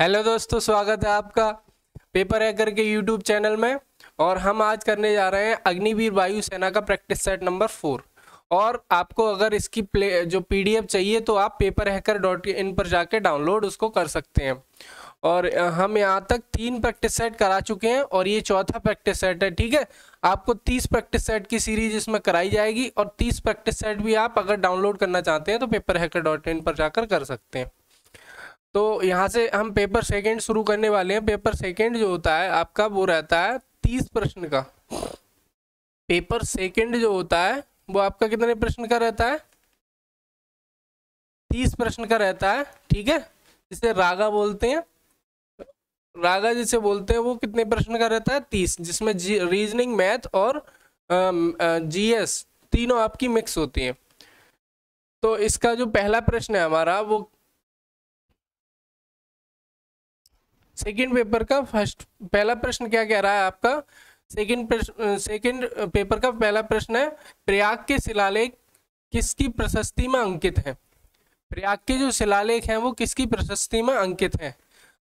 Hello दोस्तों स्वागत है आपका पेपर हैकर के यूट्यूब चैनल में और हम आज करने जा रहे हैं अग्निवीर वायुसेना का प्रैक्टिस सेट नंबर फोर और आपको अगर इसकी प्ले जो पीडीएफ चाहिए तो आप पेपर हैकर डॉट इन पर जाके डाउनलोड उसको कर सकते हैं और हम यहाँ तक तीन प्रैक्टिस सेट करा चुके हैं और ये चौथा प्रैक्टिस सेट है ठीक है आपको तीस प्रैक्टिस सेट की सीरीज इसमें कराई जाएगी और तीस प्रैक्टिस सेट भी आप अगर डाउनलोड करना चाहते हैं तो पेपर हैकर डॉट इन पर जाकर कर सकते हैं तो यहाँ से हम पेपर सेकंड शुरू करने वाले हैं पेपर सेकंड जो होता है आपका वो रहता है तीस प्रश्न का पेपर सेकंड जो होता है वो आपका कितने प्रश्न का रहता है तीस प्रश्न का रहता है ठीक है जिसे रागा बोलते हैं रागा जिसे बोलते हैं वो कितने प्रश्न का रहता है तीस जिसमें रीजनिंग मैथ और जी तीनों आपकी मिक्स होती हैं तो इसका जो पहला प्रश्न है हमारा वो सेकेंड पेपर का फर्स्ट पहला प्रश्न क्या कह रहा है आपका सेकेंड सेकेंड पेपर का पहला प्रश्न है प्रयाग के शिलालेख किसकी प्रशस्ति में अंकित है प्रयाग के जो शिलालेख हैं वो किसकी प्रशस्ति में अंकित है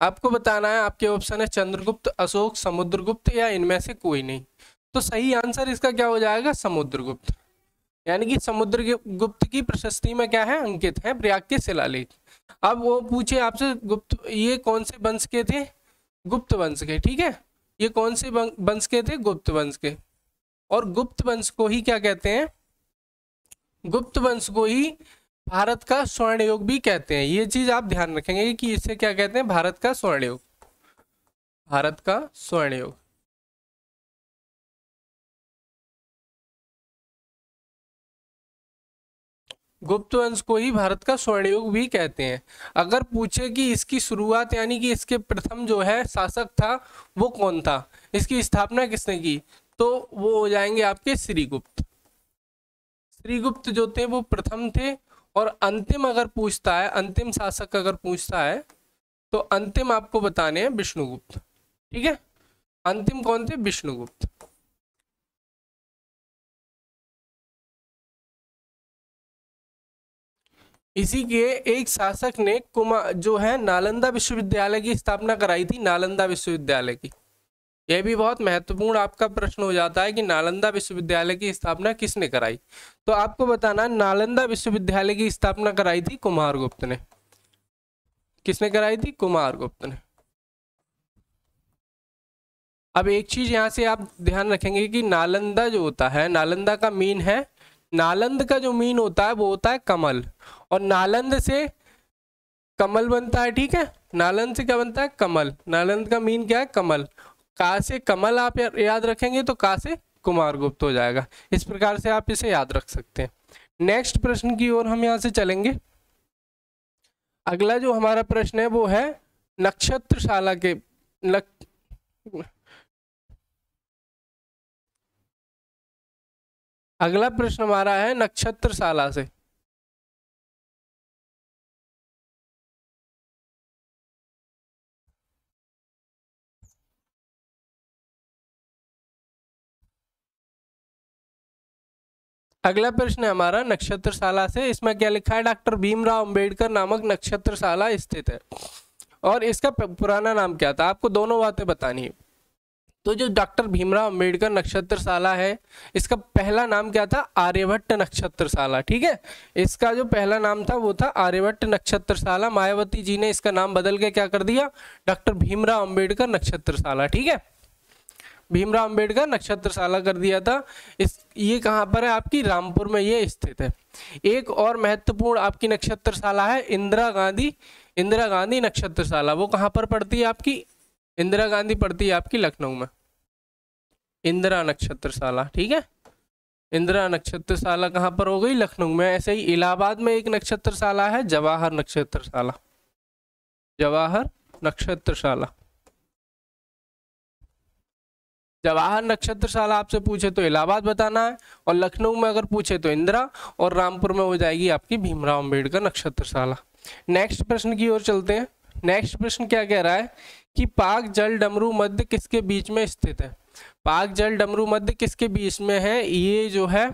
आपको बताना है आपके ऑप्शन है चंद्रगुप्त अशोक समुद्रगुप्त या इनमें से कोई नहीं तो सही आंसर इसका क्या हो जाएगा समुद्रगुप्त यानी कि समुद्रगुप्त की प्रशस्ति में क्या है अंकित है प्रयाग के शिलालेख अब वो पूछे आपसे गुप्त ये कौन से वंश के थे गुप्त वंश के ठीक है ये कौन से वंश के थे गुप्त वंश के और गुप्त वंश को ही क्या कहते हैं गुप्त वंश को ही भारत का स्वर्ण युग भी कहते हैं ये चीज आप ध्यान रखेंगे कि इसे क्या कहते हैं भारत का स्वर्ण युग भारत का स्वर्ण युग गुप्त वंश को ही भारत का स्वर्णयुग भी कहते हैं अगर पूछे कि इसकी शुरुआत यानी कि इसके प्रथम जो है शासक था वो कौन था इसकी स्थापना किसने की तो वो हो जाएंगे आपके श्रीगुप्त श्रीगुप्त जो थे वो प्रथम थे और अंतिम अगर पूछता है अंतिम शासक अगर पूछता है तो अंतिम आपको बताने हैं विष्णुगुप्त ठीक है अंतिम कौन थे विष्णुगुप्त इसी के एक शासक ने कुमा जो है नालंदा विश्वविद्यालय की स्थापना कराई थी नालंदा विश्वविद्यालय की यह भी बहुत महत्वपूर्ण आपका प्रश्न हो जाता है कि नालंदा विश्वविद्यालय की स्थापना किसने कराई तो आपको बताना नालंदा विश्वविद्यालय की स्थापना कराई थी कुमार गुप्त ने किसने कराई थी कुमार गुप्त ने अब एक चीज यहां से आप ध्यान रखेंगे कि नालंदा जो होता है नालंदा का मीन है नालंद का जो मीन होता है वो होता है कमल और नालंद से कमल बनता है ठीक है नालंद से क्या बनता है कमल नालंद का मीन क्या है कमल का से कमल आप याद रखेंगे तो का से कुमार गुप्त हो जाएगा इस प्रकार से आप इसे याद रख सकते हैं नेक्स्ट प्रश्न की ओर हम यहाँ से चलेंगे अगला जो हमारा प्रश्न है वो है नक्षत्रशाला के नक... अगला प्रश्न हमारा है नक्षत्रशाला से अगला प्रश्न है हमारा नक्षत्रशाला से इसमें क्या लिखा है डॉक्टर भीमराव अंबेडकर नामक नक्षत्रशाला स्थित है और इसका पुराना नाम क्या था आपको दोनों बातें बतानी है तो जो डॉक्टर भीमराव अंबेडकर नक्षत्रशाला है इसका पहला नाम क्या था आर्यभट्ट नक्षत्रशाला ठीक है इसका जो पहला नाम था वो था आर्यभट्ट नक्षत्रशाला मायावती जी ने इसका नाम बदल के क्या कर दिया डॉक्टर भीमराव अंबेडकर नक्षत्रशाला ठीक है भीमराव अंबेडकर नक्षत्रशाला कर दिया था इस ये कहाँ पर है आपकी रामपुर में ये स्थित है एक और महत्वपूर्ण आपकी नक्षत्रशाला है इंदिरा गांधी इंदिरा गांधी नक्षत्रशाला वो कहाँ पर पड़ती है आपकी इंदिरा गांधी पड़ती है आपकी लखनऊ में इंदिरा नक्षत्रशाला ठीक है इंदिरा नक्षत्रशाला कहाँ पर हो गई लखनऊ में ऐसे ही इलाहाबाद में एक नक्षत्रशाला है जवाहर नक्षत्रशाला जवाहर नक्षत्रशाला जवाहर नक्षत्रशाला आपसे पूछे तो इलाहाबाद बताना है और लखनऊ में अगर पूछे तो इंदिरा और रामपुर में हो जाएगी आपकी भीमराव अम्बेडकर नक्षत्रशाला नेक्स्ट प्रश्न की ओर चलते हैं नेक्स्ट प्रश्न क्या कह रहा है कि पाक जल डमरू मध्य किसके बीच में स्थित है पाक जल डमरू मध्य किसके बीच में है ये जो है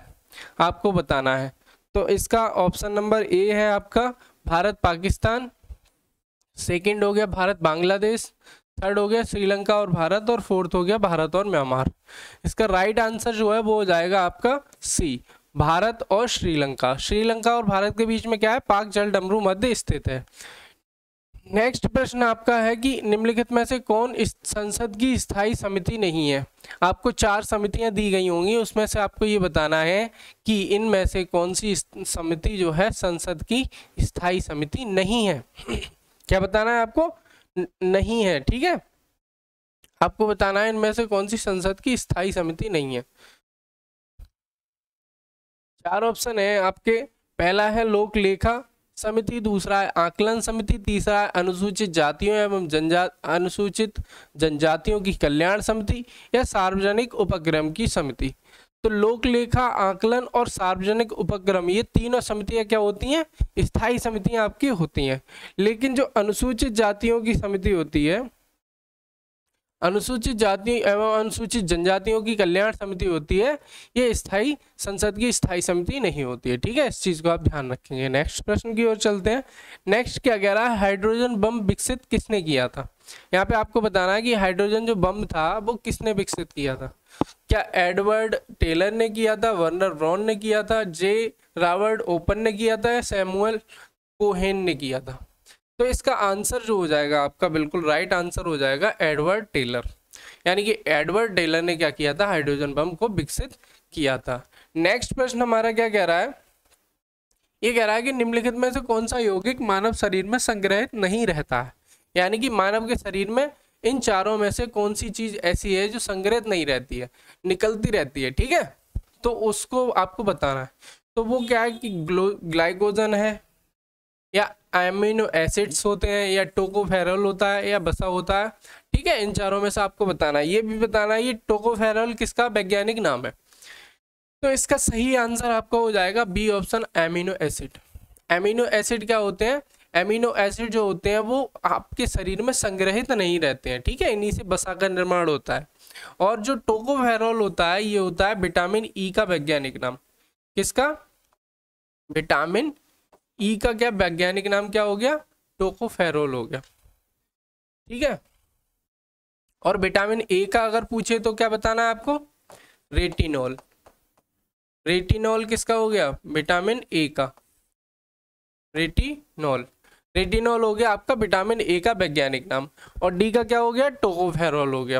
आपको बताना है तो इसका ऑप्शन नंबर ए है आपका भारत पाकिस्तान सेकंड हो गया भारत बांग्लादेश थर्ड हो गया श्रीलंका और भारत और फोर्थ हो गया भारत और म्यांमार इसका राइट आंसर जो है वो हो जाएगा आपका सी भारत और श्रीलंका श्रीलंका और भारत के बीच में क्या है पाक जल डमरू मध्य स्थित है नेक्स्ट प्रश्न आपका है कि निम्नलिखित में से कौन इस संसद की स्थायी समिति नहीं है आपको चार समितियां दी गई होंगी उसमें से आपको ये बताना है कि इनमें से कौन सी समिति जो है संसद की स्थायी समिति नहीं है क्या बताना है आपको नहीं है ठीक है आपको बताना है इनमें से कौन सी संसद की स्थायी समिति नहीं है चार ऑप्शन है आपके पहला है लोक लेखा समिति दूसरा है आकलन समिति तीसरा है अनुसूचित जातियों एवं जनजा अनुसूचित जनजातियों की कल्याण समिति या सार्वजनिक उपक्रम की समिति तो लोक लेखा आकलन और सार्वजनिक उपक्रम ये तीनों समितियां क्या होती हैं स्थायी समितियां आपकी होती हैं लेकिन जो अनुसूचित जातियों की समिति होती है अनुसूचित जाति एवं अनुसूचित जनजातियों की कल्याण समिति होती है ये स्थायी संसद की स्थायी समिति नहीं होती है ठीक है इस चीज को आप ध्यान रखेंगे नेक्स्ट प्रश्न की ओर चलते हैं नेक्स्ट क्या कह रहा है हाइड्रोजन बम विकसित किसने किया था यहाँ पे आपको बताना है कि हाइड्रोजन जो बम था वो किसने विकसित किया था क्या एडवर्ड टेलर ने किया था वर्नर ब्रॉन ने किया था जे रावर्ड ओपन ने किया था या सैमुअल कोहेन ने किया था तो इसका आंसर जो हो जाएगा आपका बिल्कुल राइट आंसर हो जाएगा एडवर्ड टेलर यानी कि एडवर्ड टेलर ने क्या किया था हाइड्रोजन बम को विकसित किया था नेक्स्ट प्रश्न हमारा क्या कह रहा है ये कह रहा है कि निम्नलिखित में से कौन सा यौगिक मानव शरीर में संग्रहित नहीं रहता है यानी कि मानव के शरीर में इन चारों में से कौन सी चीज़ ऐसी है जो संग्रहित नहीं रहती है निकलती रहती है ठीक है तो उसको आपको बताना है तो वो क्या है कि ग्लाइकोजन है या एमिनो एसिड्स होते हैं या टोकोफेरल होता है या बसा होता है ठीक है इन चारों में से आपको बताना है ये भी बताना है ये टोकोफेरल किसका वैज्ञानिक नाम है तो इसका सही आंसर आपका हो जाएगा B option amino acid amino acid क्या होते हैं एमिनो एसिड जो होते हैं वो आपके शरीर में संग्रहित नहीं रहते हैं ठीक है इन्हीं से बसा का निर्माण होता है और जो टोकोफेरोल होता है ये होता है विटामिन ई e का वैज्ञानिक नाम किसका विटामिन ई e का क्या वैज्ञानिक नाम क्या हो गया टोकोफेरोल हो गया ठीक है और विटामिन ए का अगर पूछे तो क्या बताना है आपको रेटिनॉल रेटिनॉल किसका हो गया विटामिन ए का रेटिनॉल रेटिनॉल हो गया आपका विटामिन ए का वैज्ञानिक नाम और डी का क्या हो गया टोकोफेरॉल हो गया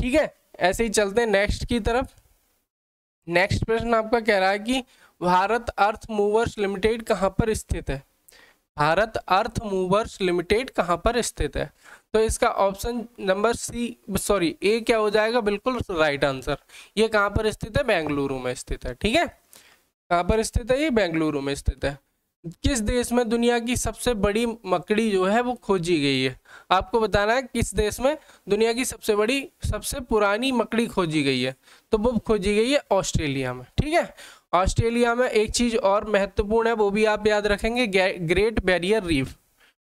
ठीक है ऐसे ही चलते हैं नेक्स्ट की तरफ नेक्स्ट प्रश्न आपका कह रहा है कि भारत अर्थ मूवर्स लिमिटेड कहाँ पर स्थित है भारत अर्थ मूवर्स लिमिटेड कहाँ पर स्थित है तो इसका option number C sorry A क्या हो जाएगा बिल्कुल राइट आंसर ये कहाँ पर स्थित है बेंगलुरु में स्थित है ठीक है कहाँ पर स्थित है ये बेंगलुरु में स्थित है किस देश में दुनिया की सबसे बड़ी मकड़ी जो है वो खोजी गई है आपको बताना है किस देश में दुनिया की सबसे बड़ी सबसे पुरानी मकड़ी खोजी गई है तो वो खोजी गई है ऑस्ट्रेलिया में ठीक है ऑस्ट्रेलिया में एक चीज़ और महत्वपूर्ण है वो भी आप याद रखेंगे ग्रेट बैरियर रीफ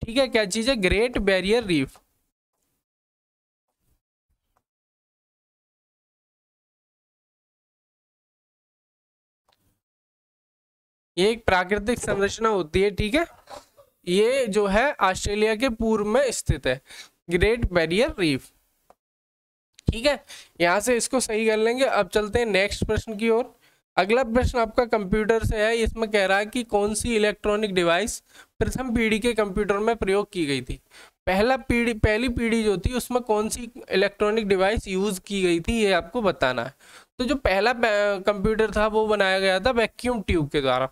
ठीक है क्या चीज़ है ग्रेट बैरियर रीफ ये एक प्राकृतिक संरचना होती है ठीक है ये जो है ऑस्ट्रेलिया के पूर्व में स्थित है ग्रेट बैरियर रीफ ठीक है यहाँ से इसको सही कर लेंगे अब चलते हैं नेक्स्ट प्रश्न की ओर अगला प्रश्न आपका कंप्यूटर से है इसमें कह रहा है कि कौन सी इलेक्ट्रॉनिक डिवाइस प्रथम पीढ़ी के कंप्यूटर में प्रयोग की गई थी पहला पीढ़ी पहली पीढ़ी जो थी उसमें कौन सी इलेक्ट्रॉनिक डिवाइस यूज की गई थी ये आपको बताना है तो जो पहला कंप्यूटर था वो बनाया गया था वैक्यूम ट्यूब के द्वारा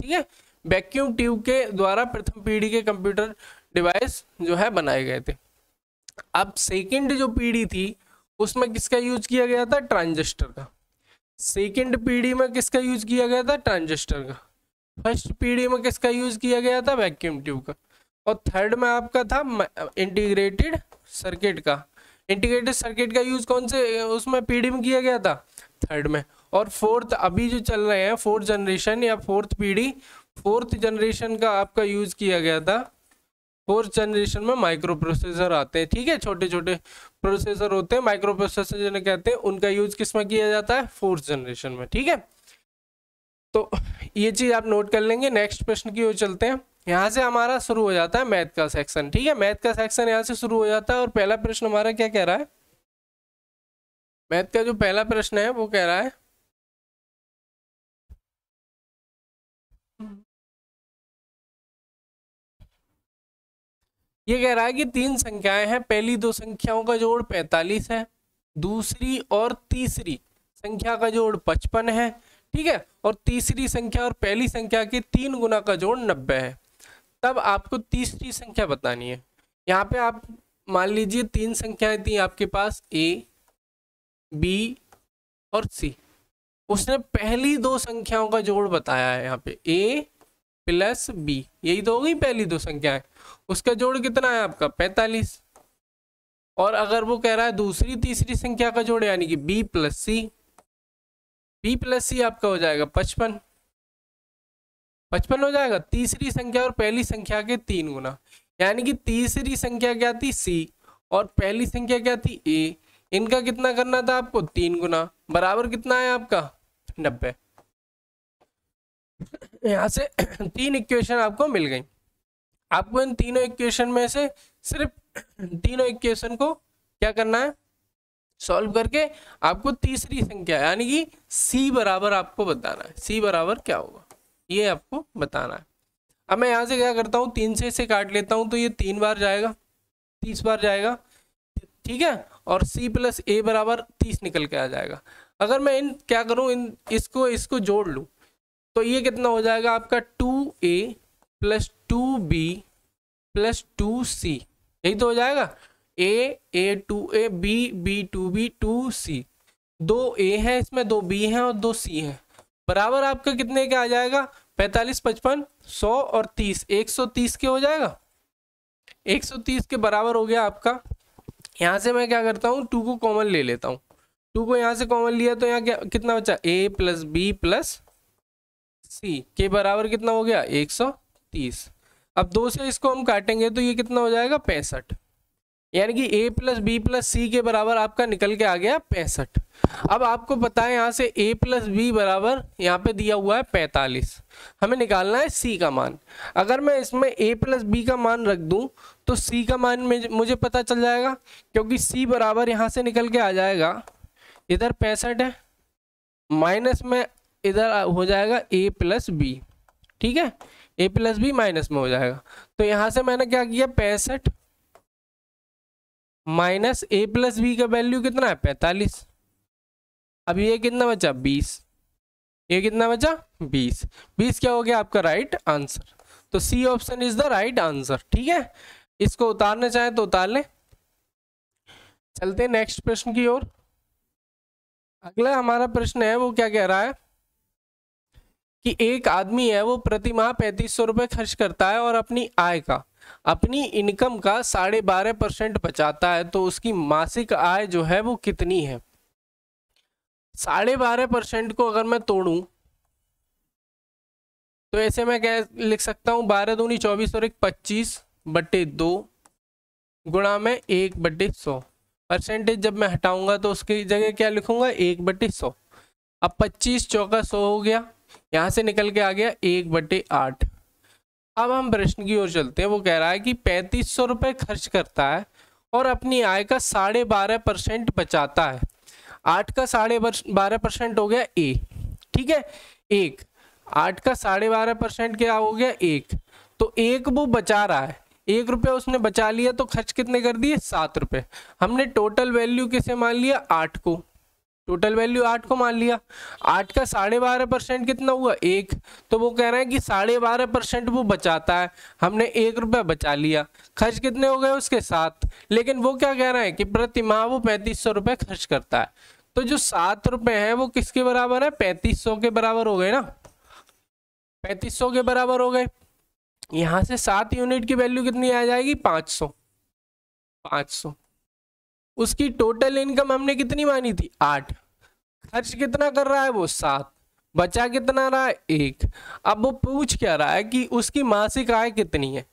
ठीक है वैक्यूम ट्यूब के द्वारा प्रथम पीढ़ी के कंप्यूटर डिवाइस जो है बनाए गए थे अब सेकंड जो पीढ़ी थी उसमें किसका यूज किया गया था ट्रांजिस्टर का सेकंड पीढ़ी में किसका यूज किया गया था ट्रांजिस्टर का फर्स्ट पीढ़ी में किसका यूज किया गया था वैक्यूम ट्यूब का और थर्ड में आपका था इंटीग्रेटेड सर्किट का इंटीग्रेटेड सर्किट का यूज कौन से उसमें पीढ़ी में किया गया था थर्ड में और फोर्थ अभी जो चल रहे हैं फोर्थ जनरेशन या फोर्थ पीढ़ी फोर्थ जनरेशन का आपका यूज किया गया था फोर्थ जनरेशन में माइक्रो प्रोसेसर आते हैं ठीक है छोटे छोटे प्रोसेसर होते हैं माइक्रो प्रोसेसर जिन्हें कहते हैं उनका यूज किस में किया जाता है फोर्थ जनरेशन में ठीक है तो ये चीज आप नोट कर लेंगे नेक्स्ट प्रश्न की ओर चलते हैं यहाँ से हमारा शुरू हो जाता है मैथ का सेक्शन ठीक है मैथ का सेक्शन यहाँ से शुरू हो जाता है और पहला प्रश्न हमारा क्या कह रहा है मैथ का जो पहला प्रश्न है वो कह रहा है ये कह रहा है कि तीन संख्याएं हैं पहली दो संख्याओं का जोड़ पैंतालीस है दूसरी और तीसरी संख्या का जोड़ पचपन है ठीक है और तीसरी संख्या और पहली संख्या के तीन गुना का जोड़ नब्बे है तब आपको तीसरी संख्या बतानी है यहाँ पे आप मान लीजिए तीन संख्याएं थी आपके पास ए बी और सी उसने पहली दो संख्याओं का जोड़ बताया है यहाँ पे ए प्लस बी यही तो होगी पहली दो संख्याएं उसका जोड़ कितना है आपका पैंतालीस और अगर वो कह रहा है दूसरी तीसरी संख्या का जोड़ यानी कि B plus C B plus C आपका हो जाएगा पचपन पचपन हो जाएगा तीसरी संख्या और पहली संख्या के तीन गुना यानी कि तीसरी संख्या क्या थी सी और पहली संख्या क्या थी ए इनका कितना करना था आपको तीन गुना बराबर कितना है आपका नब्बे यहाँ से तीन इक्वेशन आपको मिल गई आपको इन तीनों इक्वेशन में से सिर्फ तीनों इक्वेशन को क्या करना है सॉल्व करके आपको तीसरी संख्या यानी कि सी बराबर आपको बताना है सी बराबर क्या होगा ये आपको बताना है अब मैं यहाँ से क्या करता हूँ तीन से इसे काट लेता हूँ तो ये तीन बार जाएगा तीस बार जाएगा ठीक है और सी प्लस ए बराबर तीस निकल के आ जाएगा अगर मैं इन क्या करूँ इन इसको इसको जोड़ लूँ तो ये कितना हो जाएगा आपका two A plus two B plus two C यही तो हो जाएगा A A two A B B two B two C दो ए हैं इसमें दो बी हैं और दो सी हैं बराबर आपका कितने का आ जाएगा पैंतालीस पचपन सौ और तीस एक सौ तीस के हो जाएगा एक सौ तीस के बराबर हो गया आपका यहाँ से मैं क्या करता हूँ टू को कॉमन ले लेता हूँ टू को यहाँ से कॉमन लिया तो यहाँ क्या कितना बचा A plus B plus C के बराबर कितना हो गया 130 अब दो से इसको हम काटेंगे तो ये कितना हो जाएगा पैंसठ यानी कि A plus B plus C के बराबर आपका निकल के आ गया पैंसठ अब आपको पता है यहाँ से ए प्लस बी बराबर यहाँ पे दिया हुआ है पैंतालीस हमें निकालना है सी का मान अगर मैं इसमें ए प्लस बी का मान रख दूँ तो सी का मान मुझे पता चल जाएगा क्योंकि सी बराबर यहाँ से निकल के आ जाएगा इधर पैंसठ है माइनस में इधर हो जाएगा ए प्लस बी ठीक है ए प्लस बी माइनस में हो जाएगा तो यहाँ से मैंने क्या किया पैंसठ माइनस ए प्लस बी का वैल्यू कितना है पैंतालीस अब ये कितना बचा बीस ये कितना बचा बीस बीस क्या हो गया आपका राइट आंसर तो C option is the right answer ठीक है इसको उतारना चाहे तो उतार ले चलते नेक्स्ट प्रश्न की ओर अगला हमारा प्रश्न है वो क्या कह रहा है कि एक आदमी है वो प्रति माह पैंतीस सौ रुपये खर्च करता है और अपनी आय का अपनी इनकम का साढ़े बारह परसेंट बचाता है तो उसकी मासिक आय जो है वो कितनी है साढ़े बारह परसेंट को अगर मैं तोड़ूं तो ऐसे मैं कह लिख सकता हूं बारह दूनी चौबीस और एक पच्चीस बटे दो गुणा में एक बटे सौ परसेंटेज जब मैं हटाऊंगा तो उसकी जगह क्या लिखूंगा एक बटे सौ अब पच्चीस चौका सौ हो गया यहाँ से निकल के आ गया एक बटे आठ अब हम प्रश्न की ओर चलते हैं वो कह रहा है कि पैंतीस सौ रुपये खर्च करता है और अपनी आय का साढ़े बारह परसेंट बचाता है आठ का साढ़े बारह परसेंट हो गया ए ठीक है एक आठ का साढ़े बारह परसेंट क्या हो गया एक तो एक वो बचा रहा है एक रुपया उसने बचा लिया तो खर्च कितने कर दिए सात रुपये हमने टोटल वैल्यू किसे मान लिया आठ को टोटल वैल्यू आठ को मान लिया आठ का साढ़े बारह परसेंट कितना हुआ एक तो वो कह रहे हैं कि साढ़े बारह परसेंट वो बचाता है हमने एक रुपया बचा लिया खर्च कितने हो गए उसके साथ लेकिन वो क्या कह रहे हैं कि प्रति माह वो पैंतीस सौ रुपये खर्च करता है तो जो सात रुपये हैं वो किसके बराबर है पैंतीस सौ के बराबर हो गए ना पैंतीस सौ के बराबर हो गए यहाँ से सात यूनिट की वैल्यू कितनी आ जाएगी पाँच सौ पाँच सौ उसकी टोटल इनकम हमने कितनी मानी थी आठ खर्च कितना कर रहा है वो सात बचा कितना रहा है एक अब वो पूछ क्या रहा है कि उसकी मासिक आय कितनी है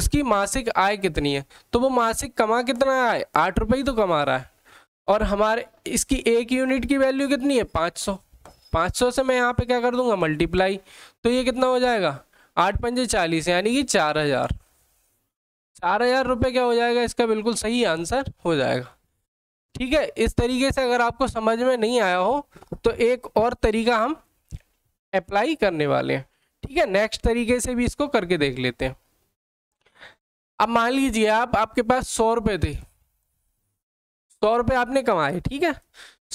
उसकी मासिक आय कितनी है तो वो मासिक कमा कितना आय आठ रुपये ही तो कमा रहा है और हमारे इसकी एक यूनिट की वैल्यू कितनी है पाँच सौ पाँच सौ से मैं यहाँ पे क्या कर दूंगा मल्टीप्लाई तो ये कितना हो जाएगा आठ पंजे चालीस यानी कि चार हज़ार चार हज़ार रुपये क्या हो जाएगा इसका बिल्कुल सही आंसर हो जाएगा ठीक है इस तरीके से अगर आपको समझ में नहीं आया हो तो एक और तरीका हम अप्लाई करने वाले हैं ठीक है नेक्स्ट तरीके से भी इसको करके देख लेते हैं अब मान लीजिए आप आपके पास सौ रुपये थे सौ रुपये आपने कमाए ठीक है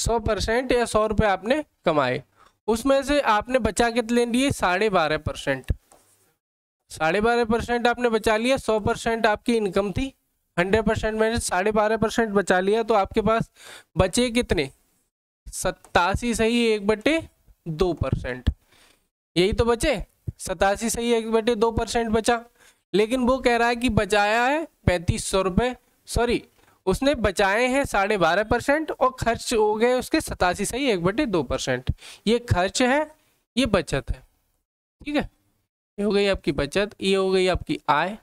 सौ परसेंट या सौ रुपये आपने कमाए उसमें से आपने बचा कितने लिए साढ़े बारह परसेंट साढ़े बारह परसेंट आपने बचा लिया सौ परसेंट आपकी इनकम थी हंड्रेड परसेंट मैंने साढ़े बारह परसेंट बचा लिया तो आपके पास बचे कितने सतासी सही एक बटे दो परसेंट यही तो बचे सतासी सही एक बटे दो परसेंट बचा लेकिन वो कह रहा है कि बचाया है पैंतीस सौ रुपये सॉरी उसने बचाए हैं साढ़े बारह परसेंट और खर्च हो गए उसके सतासी सही एक बटे दो परसेंट ये खर्च है ये बचत है ठीक है ये हो गई आपकी बचत ये हो गई आपकी आय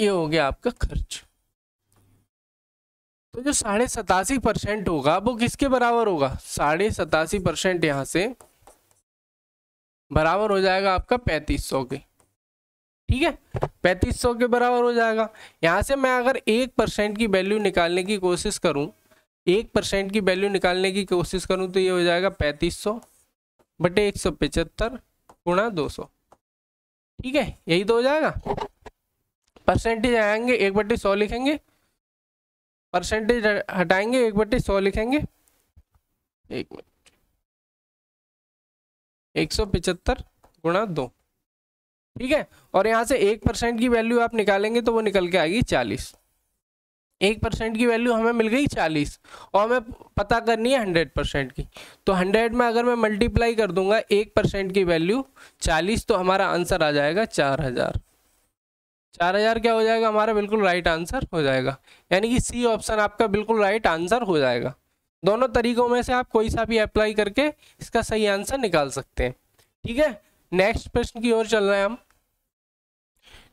ये हो गया आपका खर्च तो जो साढ़े सतासी परसेंट होगा वो किसके बराबर होगा साढ़े सतासी परसेंट यहां से बराबर हो जाएगा आपका पैंतीस सौ के ठीक है पैंतीस सौ के बराबर हो जाएगा यहां से मैं अगर एक परसेंट की वैल्यू निकालने की कोशिश करूँ एक परसेंट की वैल्यू निकालने की कोशिश करूँ तो ये हो जाएगा पैंतीस सौ बटे एक सौ पचहत्तर गुणा दो सौ ठीक है यही तो हो जाएगा परसेंटेज आएंगे एक बट्टी सौ लिखेंगे परसेंटेज हटाएंगे एक बट्टी सौ लिखेंगे एक मिनट एक सौ पिचहत्तर गुणा दो ठीक है और यहाँ से एक परसेंट की वैल्यू आप निकालेंगे तो वो निकल के आएगी चालीस एक परसेंट की वैल्यू हमें मिल गई चालीस और हमें पता करनी है हंड्रेड परसेंट की तो हंड्रेड में अगर मैं मल्टीप्लाई कर दूंगा एक परसेंट की वैल्यू चालीस तो हमारा आंसर आ जाएगा चार हज़ार चार हजार क्या हो जाएगा हमारा बिल्कुल राइट आंसर हो जाएगा यानी कि सी ऑप्शन आपका बिल्कुल राइट आंसर हो जाएगा दोनों तरीकों में से आप कोई सा भी अप्लाई करके इसका सही आंसर निकाल सकते हैं ठीक है नेक्स्ट प्रश्न की ओर चल रहे हैं हम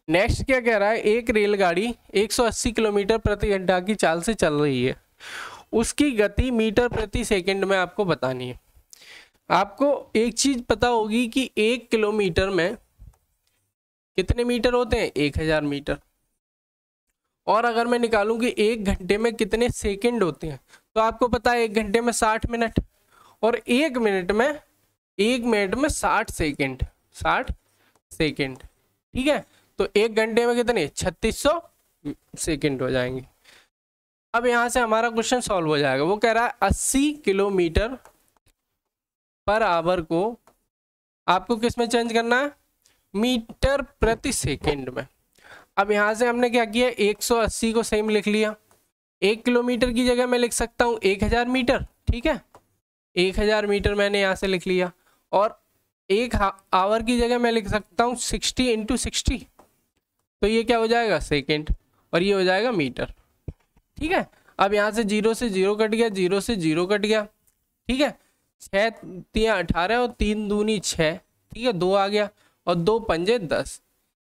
नेक्स्ट क्या कह रहा है एक रेलगाड़ी 180 किलोमीटर प्रति घंटा की चाल से चल रही है उसकी गति मीटर प्रति सेकंड में आपको बतानी है आपको एक चीज पता होगी कि एक किलोमीटर में कितने मीटर होते हैं एक हजार मीटर और अगर मैं निकालूं कि एक घंटे में कितने सेकंड होते हैं तो आपको पता है एक घंटे में साठ मिनट और एक मिनट में एक मिनट में साठ सेकंड साठ सेकंड ठीक है तो एक घंटे में कितने छत्तीस सौ सेकेंड हो जाएंगे अब यहाँ से हमारा क्वेश्चन सॉल्व हो जाएगा वो कह रहा है अस्सी किलोमीटर पर आवर को आपको किस में चेंज करना है मीटर प्रति सेकेंड में अब यहाँ से हमने क्या किया 180 को सेम लिख लिया एक किलोमीटर की जगह मैं लिख सकता हूँ 1000 मीटर ठीक है 1000 मीटर मैंने यहाँ से लिख लिया और एक आवर की जगह मैं लिख सकता हूँ 60 इंटू सिक्सटी तो ये क्या हो जाएगा सेकेंड और ये हो जाएगा मीटर ठीक है अब यहाँ से जीरो से जीरो कट गया जीरो से जीरो कट गया ठीक है छः तीन अठारह और तीन दूनी छः ठीक है दो आ गया और दो पंजे दस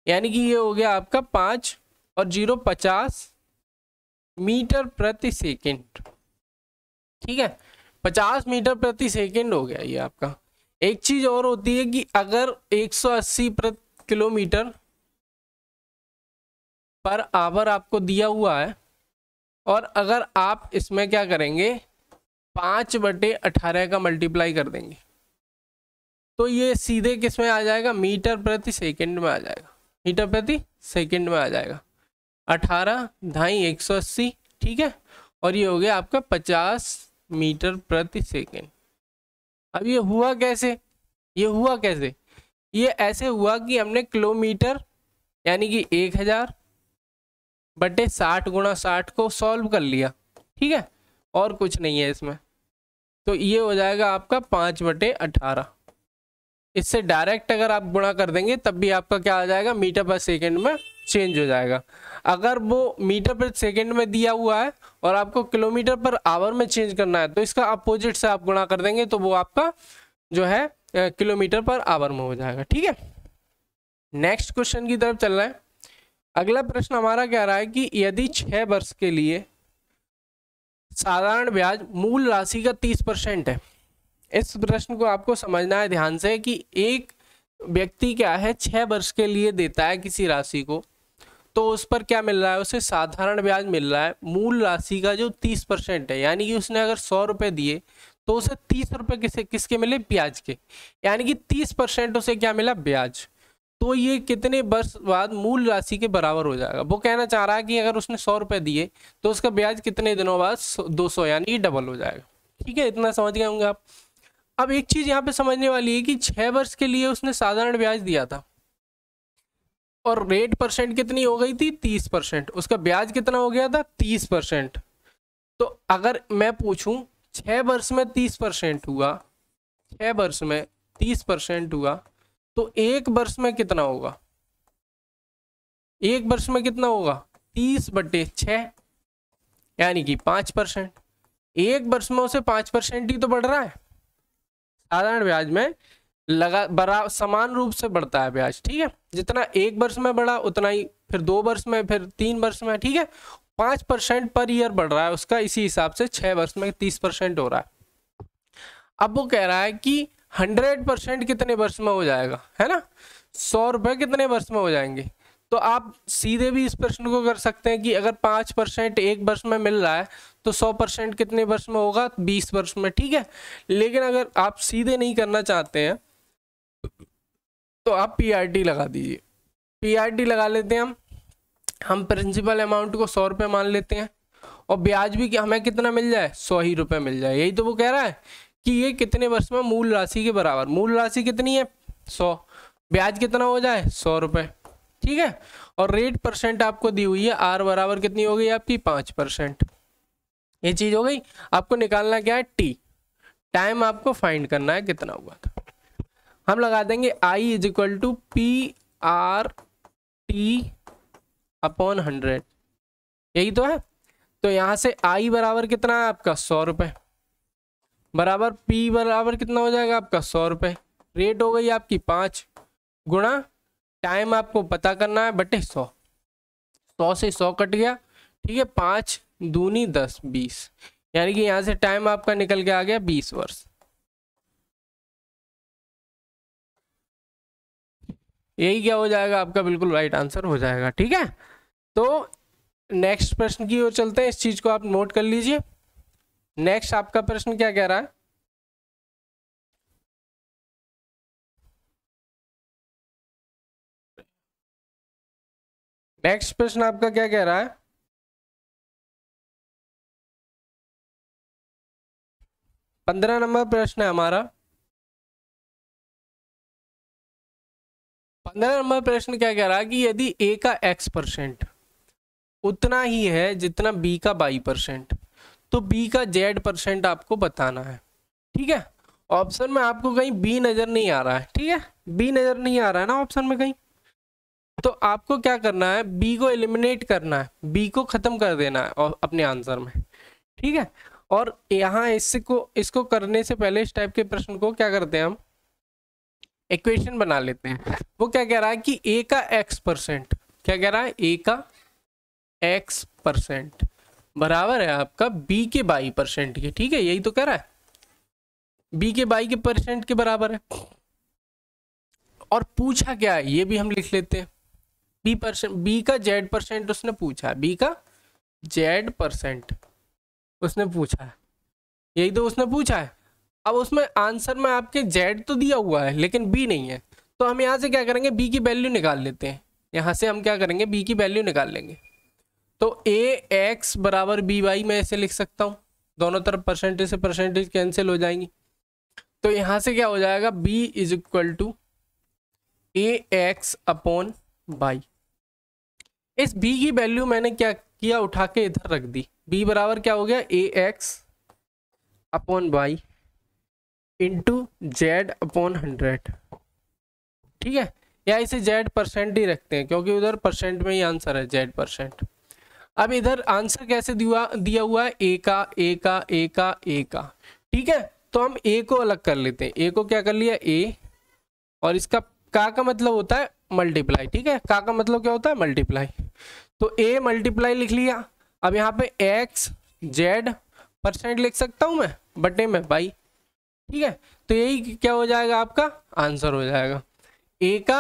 यानी कि ये हो गया आपका पाँच और जीरो पचास मीटर प्रति सेकंड ठीक है पचास मीटर प्रति सेकंड हो गया ये आपका एक चीज और होती है कि अगर एक सौ अस्सी प्रति किलोमीटर पर आवर आपको दिया हुआ है और अगर आप इसमें क्या करेंगे पाँच बटे अठारह का मल्टीप्लाई कर देंगे तो ये सीधे किस में आ जाएगा मीटर प्रति सेकंड में आ जाएगा मीटर प्रति सेकंड में आ जाएगा अठारह ढाई एक सौ अस्सी ठीक है और ये हो गया आपका पचास मीटर प्रति सेकंड अब ये हुआ कैसे ये हुआ कैसे ये ऐसे हुआ कि हमने किलोमीटर यानी कि एक हज़ार बटे साठ गुणा साठ को सॉल्व कर लिया ठीक है और कुछ नहीं है इसमें तो ये हो जाएगा आपका पाँच बटे अठारह इससे डायरेक्ट अगर आप गुणा कर देंगे तब भी आपका क्या आ जाएगा मीटर पर सेकेंड में चेंज हो जाएगा अगर वो मीटर पर सेकेंड में दिया हुआ है और आपको किलोमीटर पर आवर में चेंज करना है तो इसका अपोजिट से आप गुणा कर देंगे तो वो आपका जो है किलोमीटर पर आवर में हो जाएगा ठीक है नेक्स्ट क्वेश्चन की तरफ चल है अगला प्रश्न हमारा कह रहा है कि यदि छः वर्ष के लिए साधारण ब्याज मूल राशि का तीस परसेंट है इस प्रश्न को आपको समझना है ध्यान से कि एक व्यक्ति क्या है छः वर्ष के लिए देता है किसी राशि को तो उस पर क्या मिल रहा है उसे साधारण ब्याज मिल रहा है मूल राशि का जो तीस परसेंट है यानी कि उसने अगर सौ रुपये दिए तो उसे तीस रुपये किसे किसके मिले ब्याज के यानी कि तीस परसेंट उसे क्या मिला ब्याज तो ये कितने वर्ष बाद मूल राशि के बराबर हो जाएगा वो कहना चाह रहा है कि अगर उसने सौ रुपये दिए तो उसका ब्याज कितने दिनों बाद दो सौ यानी डबल हो जाएगा ठीक है इतना समझ गए होंगे आप अब एक चीज यहाँ पे समझने वाली है कि छह वर्ष के लिए उसने साधारण ब्याज दिया था और रेट परसेंट कितनी हो गई थी तीस परसेंट उसका ब्याज कितना हो गया था तीस परसेंट तो अगर मैं पूछूं छह वर्ष में तीस परसेंट हुआ छह वर्ष में तीस परसेंट हुआ तो एक वर्ष में कितना होगा एक वर्ष में कितना होगा तीस बटे छः कि पांच परसेंट एक वर्ष में उसे पांच परसेंट ही तो बढ़ रहा है साधारण ब्याज में लगा बरा समान रूप से बढ़ता है ब्याज ठीक है जितना एक वर्ष में बढ़ा उतना ही फिर दो वर्ष में फिर तीन वर्ष में ठीक है पाँच परसेंट पर ईयर बढ़ रहा है उसका इसी हिसाब से छः वर्ष में तीस परसेंट हो रहा है अब वो कह रहा है कि हंड्रेड परसेंट कितने वर्ष में हो जाएगा है ना सौ रुपये कितने वर्ष में हो जाएंगे तो आप सीधे भी इस प्रश्न को कर सकते हैं कि अगर पाँच परसेंट एक वर्ष में मिल रहा है तो सौ परसेंट कितने वर्ष में होगा बीस वर्ष में ठीक है लेकिन अगर आप सीधे नहीं करना चाहते हैं तो आप पीआरटी लगा दीजिए पीआरटी लगा लेते हैं हम हम प्रिंसिपल अमाउंट को सौ रुपये मान लेते हैं और ब्याज भी हमें कितना मिल जाए सौ ही रुपये मिल जाए यही तो वो कह रहा है कि ये कितने वर्ष में मूल राशि के बराबर मूल राशि कितनी है सौ ब्याज कितना हो जाए सौ रुपये ठीक है और रेट परसेंट आपको दी हुई है आर बराबर कितनी हो गई आपकी पांच परसेंट ये चीज़ हो गई आपको निकालना क्या है टी टाइम आपको फाइंड करना है कितना हुआ था हम लगा देंगे I is equal to P R T upon hundred यही तो है तो यहां से आई बराबर कितना है आपका सौ रुपये बराबर पी बराबर कितना हो जाएगा आपका सौ रुपए रेट हो गई आपकी पांच गुणा टाइम आपको पता करना है बटे सौ सौ से सौ कट गया ठीक है पाँच दूनी दस बीस यानी कि यहाँ से टाइम आपका निकल के आ गया बीस वर्ष यही क्या हो जाएगा आपका बिल्कुल राइट आंसर हो जाएगा ठीक है तो नेक्स्ट प्रश्न की ओर चलते हैं इस चीज को आप नोट कर लीजिए नेक्स्ट आपका प्रश्न क्या कह रहा है नेक्स्ट प्रश्न आपका क्या कह रहा है पंद्रह नंबर प्रश्न है हमारा पंद्रह नंबर प्रश्न क्या कह रहा है कि यदि ए का एक्स परसेंट उतना ही है जितना बी का बाई परसेंट तो बी का जेड परसेंट आपको बताना है ठीक है ऑप्शन में आपको कहीं बी नज़र नहीं आ रहा है ठीक है बी नज़र नहीं आ रहा है ना ऑप्शन में कहीं तो आपको क्या करना है बी को एलिमिनेट करना है बी को ख़त्म कर देना है और अपने आंसर में ठीक है और यहाँ इसको इसको करने से पहले इस टाइप के प्रश्न को क्या करते हैं हम इक्वेशन बना लेते हैं वो क्या कह रहा है कि ए का एक्स परसेंट क्या कह रहा है ए का एक्स परसेंट बराबर है आपका बी के बाई परसेंट के ठीक है यही तो कह रहा है बी के बाई के परसेंट के बराबर है और पूछा क्या है ये भी हम लिख लेते हैं बी परसेंट बी का जेड परसेंट उसने पूछा बी का जेड परसेंट उसने पूछा है यही तो उसने पूछा है अब उसमें आंसर में आपके जेड तो दिया हुआ है लेकिन बी नहीं है तो हम यहाँ से क्या करेंगे बी की वैल्यू निकाल लेते हैं यहाँ से हम क्या करेंगे बी की वैल्यू निकाल लेंगे तो ए एक्स बराबर बी वाई मैं ऐसे लिख सकता हूँ दोनों तरफ परसेंटेज से परसेंटेज कैंसिल हो जाएंगी तो यहाँ से क्या हो जाएगा B is equal to A X upon Y इस b की वैल्यू मैंने क्या किया उठा के इधर रख दी b बराबर क्या हो गया A X upon Y into Z upon hundred ठीक है या इसे जेड परसेंट ही रखते हैं क्योंकि उधर परसेंट में ही आंसर है जेड परसेंट अब इधर आंसर कैसे दिया दिया हुआ है ए का ए का ए का ए का ठीक है तो हम ए को अलग कर लेते हैं ए को क्या कर लिया ए और इसका का का मतलब होता है मल्टीप्लाई ठीक है का का मतलब क्या होता है मल्टीप्लाई तो ए मल्टीप्लाई लिख लिया अब यहाँ पे एक्स जेड परसेंट लिख सकता हूँ मैं बटे में बाई ठीक है तो यही क्या हो जाएगा आपका आंसर हो जाएगा ए का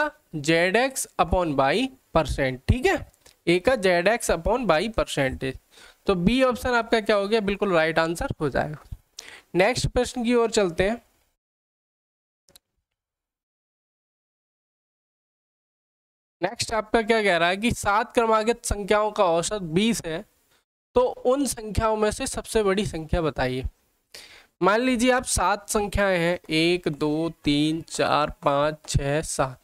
Z X upon Y percent ठीक है ए का Z X upon Y percentage तो बी ऑप्शन आपका क्या हो गया बिल्कुल राइट आंसर हो जाएगा नेक्स्ट प्रश्न की ओर चलते हैं नेक्स्ट आपका क्या कह रहा है कि सात क्रमागत संख्याओं का औसत बीस है तो उन संख्याओं में से सबसे बड़ी संख्या बताइए मान लीजिए आप सात संख्याएं हैं एक दो तीन चार पाँच छः सात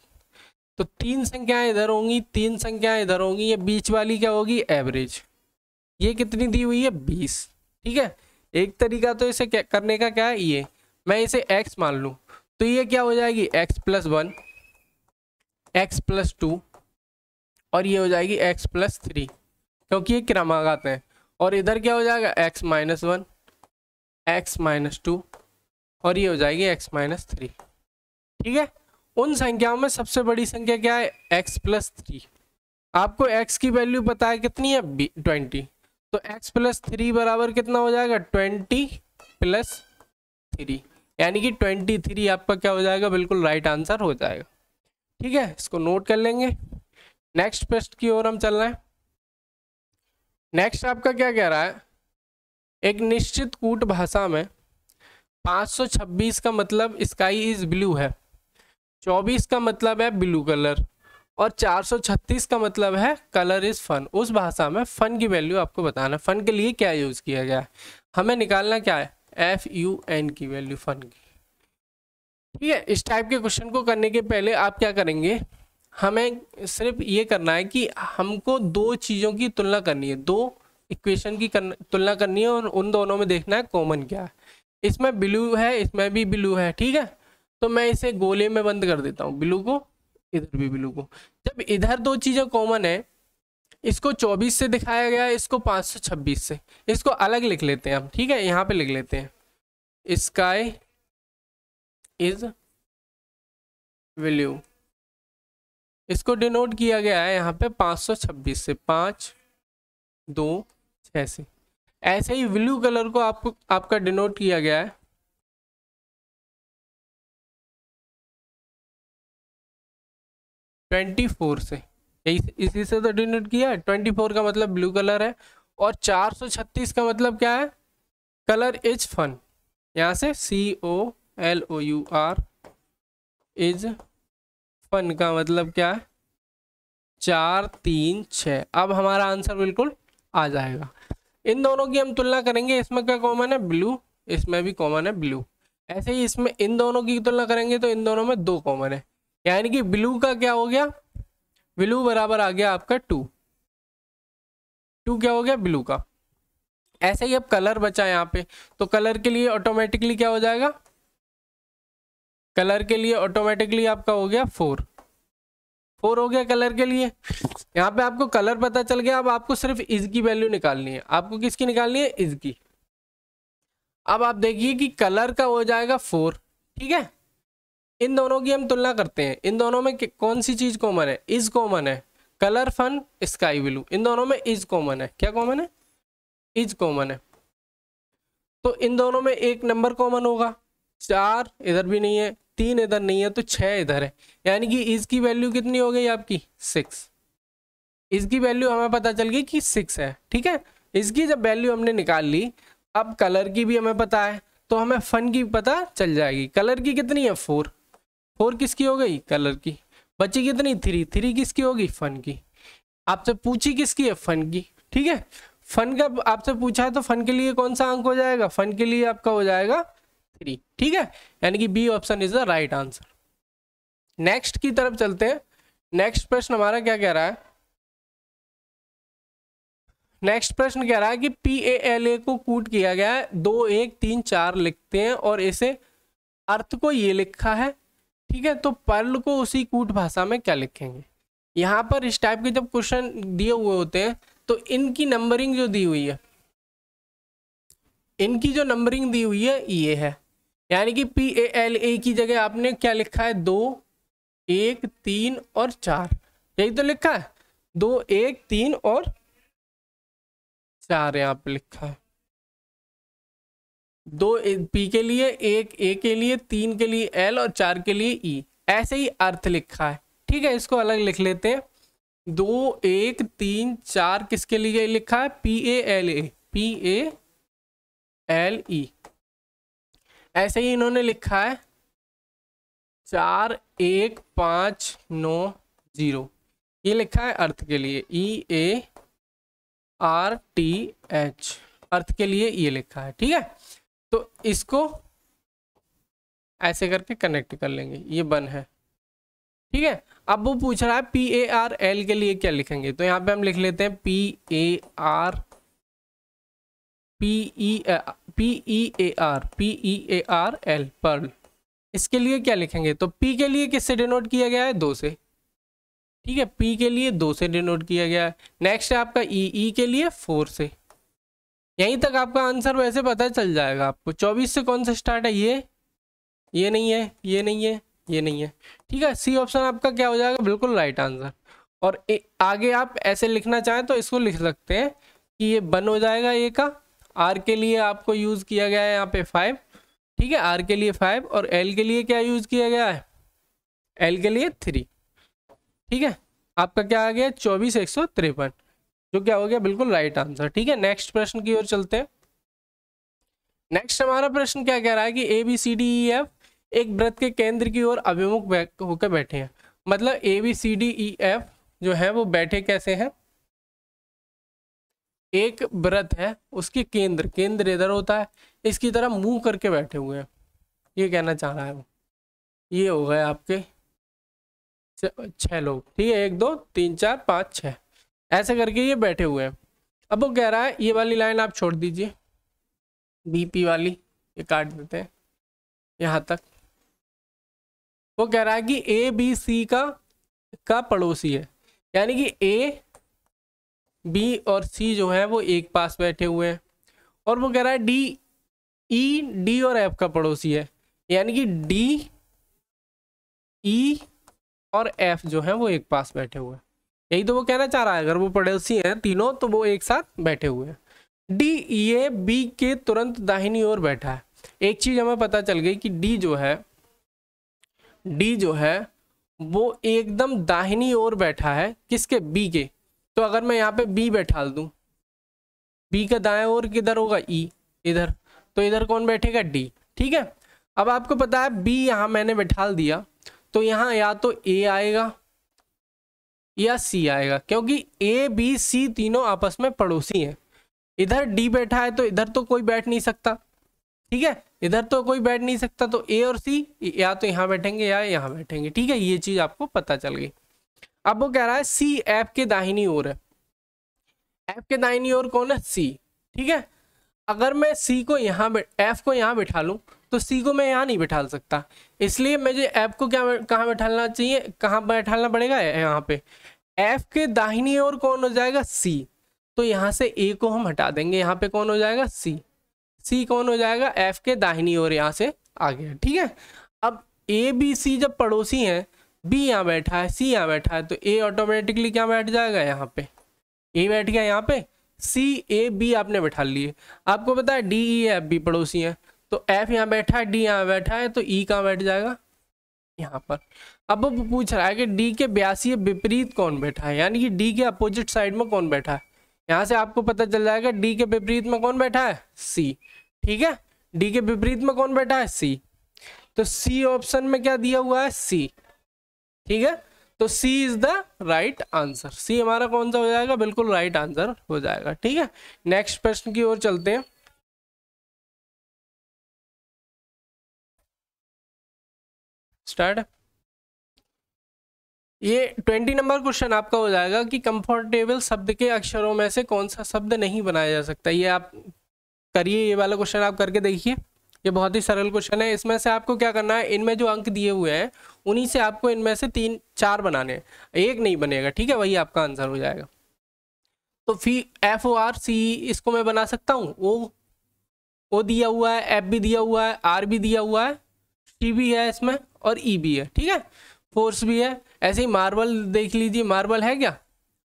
तो तीन संख्याएं इधर होंगी तीन संख्याएं इधर होंगी ये बीच वाली क्या होगी एवरेज ये कितनी दी हुई है बीस ठीक है एक तरीका तो इसे करने का क्या है ये मैं इसे एक्स मान लूँ तो ये क्या हो जाएगी X plus one X plus two और ये हो जाएगी एक्स प्लस थ्री क्योंकि ये क्रमागत हैं और इधर क्या हो जाएगा X minus one X minus two और ये हो जाएगी एक्स माइनस थ्री ठीक है उन संख्याओं में सबसे बड़ी संख्या क्या है एक्स प्लस थ्री आपको एक्स की वैल्यू पता है कितनी है बी ट्वेंटी तो एक्स प्लस थ्री बराबर कितना हो जाएगा ट्वेंटी प्लस थ्री यानी कि ट्वेंटी थ्री आपका क्या हो जाएगा बिल्कुल राइट आंसर हो जाएगा ठीक है इसको नोट कर लेंगे नेक्स्ट पेस्ट की ओर हम चल रहे हैं नेक्स्ट आपका क्या कह रहा है एक निश्चित कूट भाषा में 526 का मतलब स्काई इज ब्लू है 24 का मतलब है ब्लू कलर और 436 का मतलब है कलर इज फन उस भाषा में फन की वैल्यू आपको बताना फन के लिए क्या यूज़ किया गया है हमें निकालना क्या है एफ यू एन की वैल्यू फन की ठीक है इस टाइप के क्वेश्चन को करने के पहले आप क्या करेंगे हमें सिर्फ ये करना है कि हमको दो चीज़ों की तुलना करनी है दो इक्वेशन की कर, तुलना करनी है और उन दोनों में देखना है कॉमन क्या है इसमें ब्लू है इसमें भी ब्लू है ठीक है तो मैं इसे गोले में बंद कर देता हूँ ब्लू को इधर भी ब्लू को जब इधर दो चीज़ें कॉमन है इसको 24 से दिखाया गया है इसको 526 से इसको अलग लिख लेते हैं हम ठीक है यहाँ पे लिख लेते हैं स्काई इज वैल्यू इसको डिनोट किया गया है यहाँ पे 526 से पाँच दो छः से ऐसे ही ब्लू कलर को आपको आपका डिनोट किया गया है ट्वेंटी फोर से इसी से तो डिनोट किया है ट्वेंटी फोर का मतलब ब्लू कलर है और चार सौ छत्तीस का मतलब क्या है कलर इज फन यहाँ से C O L O U R is fun का मतलब क्या है चार तीन छ अब हमारा आंसर बिल्कुल आ जाएगा इन दोनों की हम तुलना करेंगे इसमें क्या कॉमन है ब्लू इसमें भी कॉमन है ब्लू ऐसे ही इसमें इन दोनों की तुलना करेंगे तो इन दोनों में दो कॉमन है यानी कि ब्लू का क्या हो गया ब्लू बराबर आ गया आपका टू टू क्या हो गया ब्लू का ऐसे ही अब कलर बचा यहाँ पे तो कलर के लिए ऑटोमेटिकली क्या हो जाएगा कलर के लिए ऑटोमेटिकली आपका हो गया फोर फोर हो गया कलर के लिए यहाँ पे आपको कलर पता चल गया अब आपको सिर्फ इज की वैल्यू निकालनी है आपको किसकी निकालनी है इज की अब आप देखिए कि कलर का हो जाएगा फोर ठीक है इन दोनों की हम तुलना करते हैं इन दोनों में कौन सी चीज कॉमन है इज कॉमन है कलर फन स्काई ब्लू इन दोनों में इज कॉमन है क्या कॉमन है इज कॉमन है तो इन दोनों में एक नंबर कॉमन होगा चार इधर भी नहीं है तीन इधर नहीं है तो छः इधर है यानी कि इसकी वैल्यू कितनी हो गई आपकी सिक्स इसकी वैल्यू हमें पता चल गई कि सिक्स है ठीक है इसकी जब वैल्यू हमने निकाल ली अब कलर की भी हमें पता है तो हमें फन की पता चल जाएगी कलर की कितनी है फोर फोर किसकी हो गई कलर की बची कितनी थ्री थ्री किसकी होगी फन की आपसे पूछी किसकी है फन की ठीक है फन का आपसे पूछा है तो फन के लिए कौन सा अंक हो जाएगा फन के लिए आपका हो जाएगा थ्री ठीक है यानी कि B option is the right answer next की तरफ चलते हैं नेक्स्ट प्रश्न हमारा क्या कह रहा है नेक्स्ट प्रश्न कह रहा है कि पी ए एल ए को कूट किया गया है दो एक तीन चार लिखते हैं और इसे अर्थ को ये लिखा है ठीक है तो पर्ल को उसी कूट भाषा में क्या लिखेंगे यहाँ पर इस टाइप के जब क्वेश्चन दिए हुए होते हैं तो इनकी नंबरिंग जो दी हुई है इनकी जो नंबरिंग दी हुई है ये है यानी कि पी ए एल ए की जगह आपने क्या लिखा है दो एक तीन और चार यही तो लिखा है दो एक तीन और चार यहाँ पे लिखा है दो पी के लिए एक ए के लिए तीन के लिए एल और चार के लिए ई e। ऐसे ही अर्थ लिखा है ठीक है इसको अलग लिख लेते हैं दो एक तीन चार किसके लिए लिखा है P A L A P A L E ऐसे ही इन्होंने लिखा है चार एक पाँच नौ जीरो ये लिखा है अर्थ के लिए E A R T H earth के लिए ये लिखा है ठीक है तो इसको ऐसे करके कनेक्ट कर लेंगे ये बन है ठीक है अब वो पूछ रहा है पी ए आर एल के लिए क्या लिखेंगे तो यहाँ पे हम लिख लेते हैं P A R P E P E A R P E A R L pearl इसके लिए क्या लिखेंगे तो पी के लिए किससे डिनोट किया गया है दो से ठीक है पी के लिए दो से डिनोट किया गया है नेक्स्ट है आपका ई e, ई e के लिए फोर से यहीं तक आपका आंसर वैसे पता चल जाएगा आपको चौबीस से कौन सा स्टार्ट है ये ये नहीं है ये नहीं है ये नहीं है ठीक है सी ऑप्शन आपका क्या हो जाएगा बिल्कुल राइट आंसर और ए, आगे आप ऐसे लिखना चाहें तो इसको लिख सकते हैं कि ये बन हो जाएगा ए का आर के लिए आपको यूज़ किया गया है यहाँ पे फाइव ठीक है आर के लिए फाइव और एल के लिए क्या यूज़ किया गया है एल के लिए थ्री ठीक है आपका क्या आ गया चौबीस एक सौ तिरपन जो क्या हो गया बिल्कुल राइट आंसर ठीक है नेक्स्ट प्रश्न की ओर चलते हैं नेक्स्ट हमारा प्रश्न क्या कह रहा है कि A B C D E F एक व्रत के केंद्र की ओर अभिमुख होकर बैठे हैं मतलब A B C D E F जो है वो बैठे कैसे हैं एक व्रत है उसके केंद्र केंद्र इधर होता है इसकी तरह मुंह करके बैठे हुए हैं ये कहना चाह रहा है वो ये हो गए आपके छह लोग ठीक है एक दो तीन चार पाँच छः ऐसे करके ये बैठे हुए हैं अब वो कह रहा है ये वाली लाइन आप छोड़ दीजिए बीपी वाली ये काट देते हैं यहाँ तक वो कह रहा है कि ए बी सी का का पड़ोसी है यानी कि ए बी और सी जो है वो एक पास बैठे हुए हैं और वो कह रहा है डी ई डी और एफ का पड़ोसी है यानी कि डी ई और एफ जो है वो एक पास बैठे हुए हैं यही तो वो कहना चाह रहा है अगर वो पड़ोसी हैं तीनों तो वो एक साथ बैठे हुए हैं डी ये बी के तुरंत दाहिनी ओर बैठा है एक चीज हमें पता चल गई कि डी जो है डी जो है वो एकदम दाहिनी ओर बैठा है किसके बी के तो अगर मैं यहाँ पे बी बैठा दूँ बी का दाएं और किधर होगा ई e, इधर तो इधर कौन बैठेगा डी ठीक है अब आपको पता है बी यहाँ मैंने बैठा दिया तो यहाँ या तो ए आएगा या सी आएगा क्योंकि ए बी सी तीनों आपस में पड़ोसी हैं इधर डी बैठा है तो इधर तो कोई बैठ नहीं सकता ठीक है इधर तो कोई बैठ नहीं सकता तो ए और सी या तो यहाँ बैठेंगे या यहाँ बैठेंगे ठीक है ये चीज़ आपको पता चल गई अब वो कह रहा है सी ऐप के दाहिनी ओर है ऐप के दाहिनी ओर कौन है सी ठीक है अगर मैं सी को यहाँ एफ को यहाँ बिठा लूँ तो सी को मैं यहाँ नहीं बिठा सकता इसलिए मुझे ऐप को क्या कहाँ बैठाना चाहिए कहाँ बैठाना पड़ेगा यहाँ पे एफ के दाहिनी ओर कौन हो जाएगा सी तो यहाँ से ए को हम हटा देंगे यहाँ पे कौन हो जाएगा सी सी कौन हो जाएगा एफ के दाहिनी ओर यहाँ से आ गया ठीक है अब ए बी सी जब पड़ोसी हैं बी यहाँ बैठा है सी यहाँ बैठा है तो ए ऑटोमेटिकली क्या बैठ जाएगा यहाँ पे ए बैठ गया यहाँ पे सी ए बी आपने बैठा लिए आपको पता है डी ई एफ बी पड़ोसी हैं तो एफ यहाँ बैठा है डी यहाँ बैठा है तो ई e कहाँ बैठ जाएगा यहाँ पर अब वो पूछ रहा है कि डी के बयासी विपरीत कौन बैठा है यानी कि डी के अपोजिट साइड में कौन बैठा है यहाँ से आपको पता चल जाएगा डी के विपरीत में कौन बैठा है सी ठीक है डी के विपरीत में कौन बैठा है सी तो सी ऑप्शन में क्या दिया हुआ है सी ठीक है तो C is the right answer C हमारा कौन सा हो जाएगा बिल्कुल राइट right आंसर हो जाएगा ठीक है नेक्स्ट प्रश्न की ओर चलते हैं स्टार्ट ये ट्वेंटी नंबर क्वेश्चन आपका हो जाएगा कि कंफर्टेबल शब्द के अक्षरों में से कौन सा शब्द नहीं बनाया जा सकता ये आप करिए ये वाला क्वेश्चन आप करके देखिए ये बहुत ही सरल क्वेश्चन है इसमें से आपको क्या करना है इनमें जो अंक दिए हुए हैं उन्हीं से आपको इनमें से तीन चार बनाने एक नहीं बनेगा ठीक है वही आपका आंसर हो जाएगा तो फी एफ ओ आर सी इसको मैं बना सकता हूँ ओ ओ दिया हुआ है एफ भी दिया हुआ है आर भी दिया हुआ है टी भी है इसमें और ई e भी है ठीक है फोर्स भी है ऐसे ही मार्बल देख लीजिए मार्बल है क्या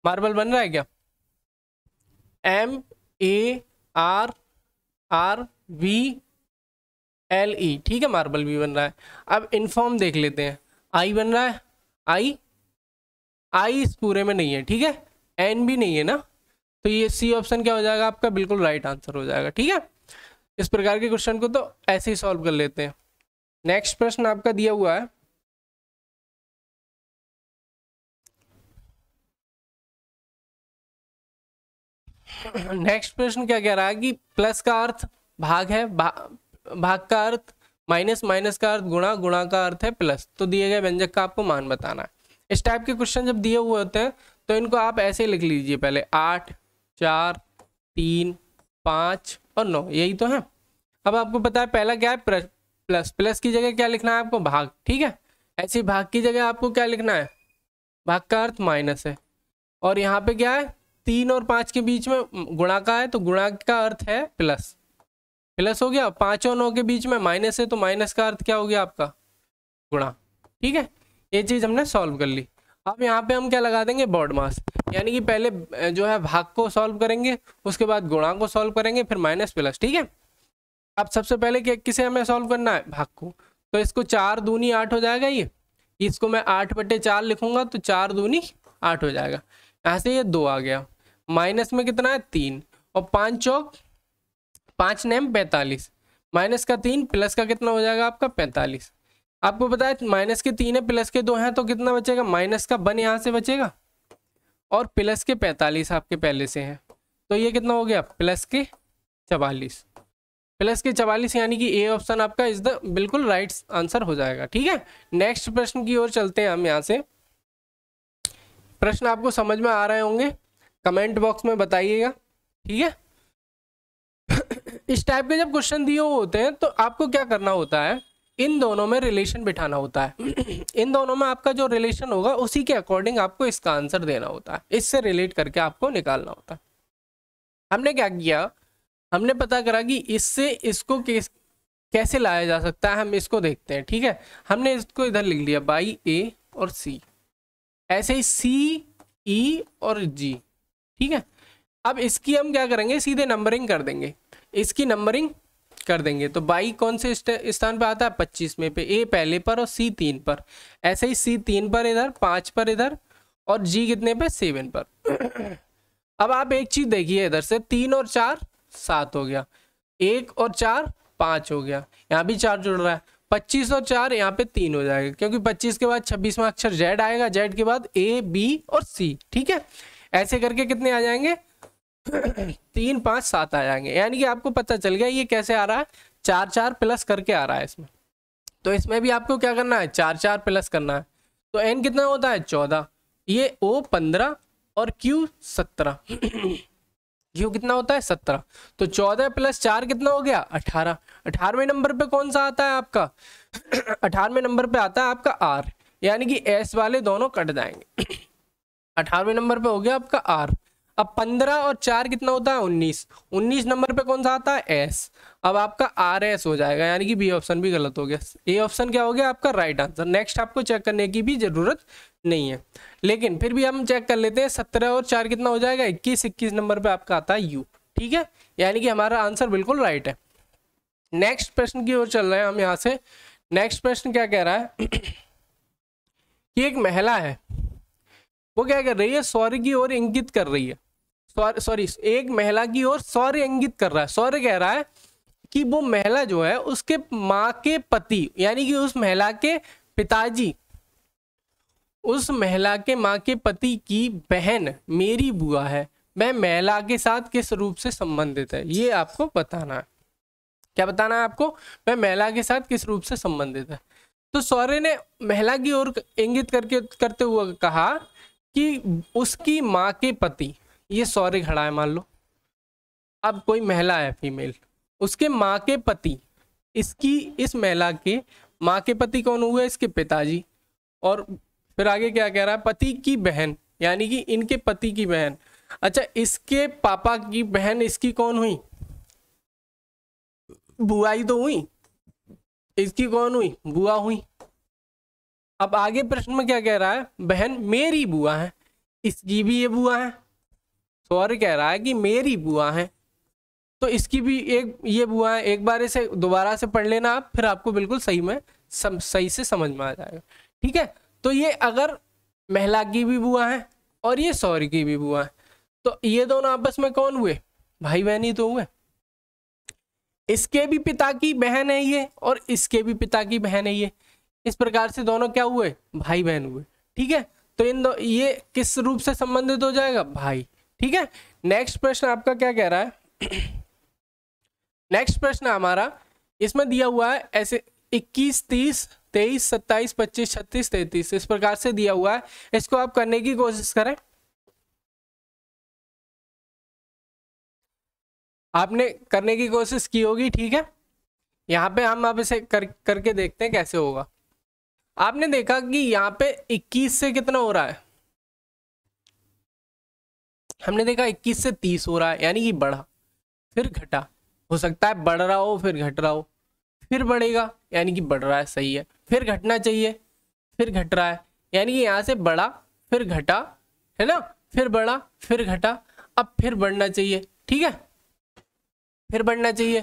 मार्बल बन रहा है क्या M A R R V L E e, ठीक है मार्बल भी बन रहा है अब इनफॉर्म देख लेते हैं आई बन रहा है आई आई इस पूरे में नहीं है ठीक है एन भी नहीं है ना तो ये सी ऑप्शन क्या हो जाएगा आपका बिल्कुल राइट आंसर हो जाएगा ठीक है इस प्रकार के क्वेश्चन को तो ऐसे ही सॉल्व कर लेते हैं नेक्स्ट प्रश्न आपका दिया हुआ है नेक्स्ट प्रश्न क्या कह रहा है कि प्लस का अर्थ भाग है भा, भाग का अर्थ माइनस माइनस का अर्थ गुणा गुणा का अर्थ है प्लस तो दिए गए व्यंजक का आपको मान बताना है इस टाइप के क्वेश्चन जब दिए हुए होते हैं तो इनको आप ऐसे लिख लीजिए पहले आठ चार तीन पाँच और नौ यही तो है अब आपको पता है पहला क्या है प्लस प्लस की जगह क्या लिखना है आपको भाग ठीक है ऐसी भाग की जगह आपको क्या लिखना है भाग का अर्थ माइनस है और यहाँ पे क्या है तीन और पाँच के बीच में गुणा का है तो गुणा का अर्थ है प्लस प्लस हो गया पाँच और नौ के बीच में माइनस है तो माइनस का अर्थ क्या हो गया आपका गुणा ठीक है ये चीज़ हमने सॉल्व कर ली अब यहाँ पे हम क्या लगा देंगे बॉड मास यानी कि पहले जो है भाग को सॉल्व करेंगे उसके बाद गुणा को सॉल्व करेंगे फिर माइनस प्लस ठीक है अब सबसे पहले क्या किसे हमें सॉल्व करना है भाग को तो इसको चार दूनी आठ हो जाएगा ये इसको मैं आठ बटे चार लिखूंगा तो चार दूनी आठ हो जाएगा यहाँ से ये दो आ गया माइनस में कितना है तीन और पाँच चौक पाँच नेम पैंतालीस माइनस का तीन प्लस का कितना हो जाएगा आपका पैंतालीस आपको पता है माइनस के तीन है प्लस के दो हैं तो कितना बचेगा माइनस का वन यहाँ से बचेगा और प्लस के पैंतालीस आपके पहले से हैं तो ये कितना हो गया प्लस के चवालीस प्लस के चवालीस यानी कि ए ऑप्शन आपका इज द बिल्कुल राइट आंसर हो जाएगा ठीक है नेक्स्ट प्रश्न की ओर चलते हैं हम यहाँ से प्रश्न आपको समझ में आ रहे होंगे कमेंट बॉक्स में बताइएगा ठीक है इस टाइप के जब क्वेश्चन दिए हुए होते हैं तो आपको क्या करना होता है इन दोनों में रिलेशन बिठाना होता है इन दोनों में आपका जो रिलेशन होगा उसी के अकॉर्डिंग आपको इसका आंसर देना होता है इससे रिलेट करके आपको निकालना होता है हमने क्या किया हमने पता करा कि इससे इसको किस कैसे लाया जा सकता है हम इसको देखते हैं ठीक है हमने इसको इधर लिख लिया बाई ए और सी ऐसे ही सी ई और जी ठीक है अब इसकी हम क्या करेंगे सीधे नंबरिंग कर देंगे इसकी नंबरिंग कर देंगे तो बाई कौन से स्थान पर आता है पच्चीस में पे ए पहले पर और सी तीन पर ऐसे ही सी तीन पर इधर पाँच पर इधर और जी कितने पे सेवन पर अब आप एक चीज़ देखिए इधर से तीन और चार सात हो गया एक और चार पाँच हो गया यहाँ भी चार जुड़ रहा है पच्चीस और चार यहाँ पे तीन हो जाएगा क्योंकि पच्चीस के बाद छब्बीसवा अक्षर जेड आएगा जेड के बाद ए बी और सी ठीक है ऐसे करके कितने आ जाएंगे तीन पाँच सात आ जाएंगे यानी कि आपको पता चल गया ये कैसे आ रहा है चार चार प्लस करके आ रहा है इसमें तो इसमें भी आपको क्या करना है चार चार प्लस करना है तो एन कितना होता है चौदह ये ओ पंद्रह और क्यू सत्रह क्यू कितना होता है सत्रह तो चौदह प्लस चार कितना हो गया अठारह अठारहवें नंबर पे कौन सा आता है आपका अठारहवें नंबर पे आता है आपका आर यानी कि एस वाले दोनों कट जाएंगे अठारहवें नंबर पे हो गया आपका आर अब पंद्रह और चार कितना होता है उन्नीस उन्नीस नंबर पे कौन सा आता है एस अब आपका आर एस हो जाएगा यानी कि बी ऑप्शन भी गलत हो गया ए ऑप्शन क्या हो गया आपका राइट आंसर नेक्स्ट आपको चेक करने की भी जरूरत नहीं है लेकिन फिर भी हम चेक कर लेते हैं सत्रह और चार कितना हो जाएगा इक्कीस इक्कीस नंबर पर आपका आता है यू ठीक है यानी कि हमारा आंसर बिल्कुल राइट है नेक्स्ट प्रश्न की ओर चल रहे हैं हम यहाँ से नेक्स्ट प्रश्न क्या कह रहा है कि एक महिला है वो क्या कर रही है सौर्य की ओर इंगित कर रही है सॉरी एक महिला की ओर सौर्य इंगित कर रहा है सौर्य कह रहा है कि वो महिला जो है उसके माँ के पति यानी कि उस महिला के पिताजी उस महिला के माँ के पति की बहन मेरी बुआ है वह महिला के साथ किस रूप से संबंधित है ये आपको बताना है क्या बताना है आपको वह महिला के साथ किस रूप से संबंधित है तो सौर्य ने महिला की ओर इंगित करके करते हुए कहा कि उसकी माँ के पति ये सॉरी खड़ा है मान लो अब कोई महिला है फीमेल उसके माँ के पति इसकी इस महिला के माँ के पति कौन हुए इसके पिताजी और फिर आगे क्या कह रहा है पति की बहन यानी कि इनके पति की बहन अच्छा इसके पापा की बहन इसकी कौन हुई बुआई तो हुई इसकी कौन हुई बुआ हुई अब आगे प्रश्न में क्या कह रहा है बहन मेरी बुआ है इसकी भी ये बुआ है सौर तो कह रहा है कि मेरी बुआ है तो इसकी भी एक ये बुआ है एक बार इसे दोबारा से पढ़ लेना आप फिर आपको बिल्कुल सही में सम, सही से समझ में आ जाएगा ठीक है तो ये अगर महिला की भी बुआ है और ये सौर की भी बुआ है तो ये दोनों आपस में कौन हुए भाई बहन ही तो हुए इसके भी पिता की बहन है ये और इसके भी पिता की बहन है ये इस प्रकार से दोनों क्या हुए भाई बहन हुए ठीक है तो इन दो ये किस रूप से संबंधित हो जाएगा भाई ठीक है नेक्स्ट प्रश्न आपका क्या कह रहा है नेक्स्ट प्रश्न हमारा इसमें दिया हुआ है ऐसे 21, 30, 23, 27, 25, 36, 33 इस प्रकार से दिया हुआ है इसको आप करने की कोशिश करें आपने करने की कोशिश की होगी ठीक है यहाँ पे हम आप इसे कर करके देखते हैं कैसे होगा आपने देखा कि यहाँ पे 21 से कितना हो रहा है हमने देखा 21 से 30 हो रहा है यानी कि बढ़ा फिर घटा हो सकता है बढ़ रहा हो फिर घट रहा हो फिर बढ़ेगा यानी कि बढ़ रहा है सही है फिर घटना चाहिए फिर घट रहा है यानी कि यहाँ से बढ़ा फिर घटा है ना फिर बढ़ा फिर घटा अब फिर बढ़ना चाहिए ठीक है फिर बढ़ना चाहिए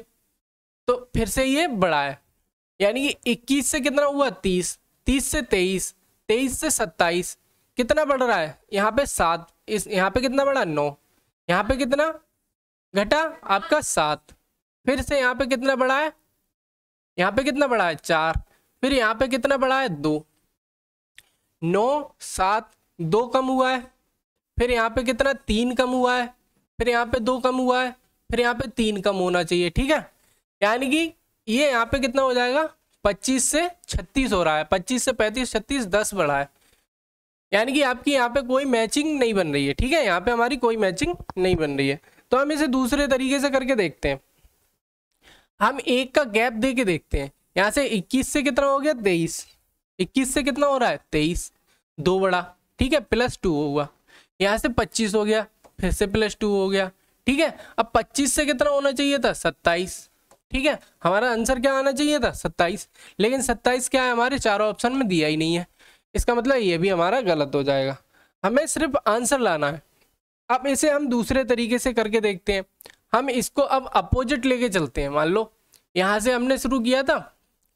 तो फिर से ये बढ़ा है यानी कि 21 से कितना हुआ 30 30 से 23 23 से 27 कितना बढ़ रहा है यहाँ पे सात इस यहाँ पे कितना बढ़ा नौ यहाँ पे कितना घटा आपका सात फिर से यहाँ पे कितना बढ़ा है यहाँ पे कितना बढ़ा है चार फिर यहाँ पे कितना बढ़ा है दो नौ सात दो कम हुआ है फिर यहाँ पे कितना तीन कम हुआ है फिर यहाँ पे दो कम हुआ है फिर यहाँ पे तीन कम होना चाहिए ठीक है यानी कि ये यहाँ पे कितना हो जाएगा पच्चीस से छत्तीस हो रहा है पच्चीस से पैंतीस छत्तीस दस बढ़ा है यानी कि आपकी यहाँ पे कोई मैचिंग नहीं बन रही है ठीक है यहाँ पे हमारी कोई मैचिंग नहीं बन रही है तो हम इसे दूसरे तरीके से करके देखते हैं हम एक का गैप दे के देखते हैं यहाँ से इक्कीस से कितना हो गया तेईस इक्कीस से कितना हो रहा है तेईस दो बड़ा ठीक है प्लस टू होगा यहाँ से पच्चीस हो गया फिर से प्लस टू हो गया ठीक है अब पच्चीस से कितना होना चाहिए था सत्ताईस ठीक है हमारा आंसर क्या आना चाहिए था सत्ताईस लेकिन सत्ताईस क्या है हमारे चारों ऑप्शन में दिया ही नहीं है इसका मतलब ये भी हमारा गलत हो जाएगा हमें सिर्फ आंसर लाना है अब इसे हम दूसरे तरीके से करके देखते हैं हम इसको अब अपोजिट लेके चलते हैं मान लो यहाँ से हमने शुरू किया था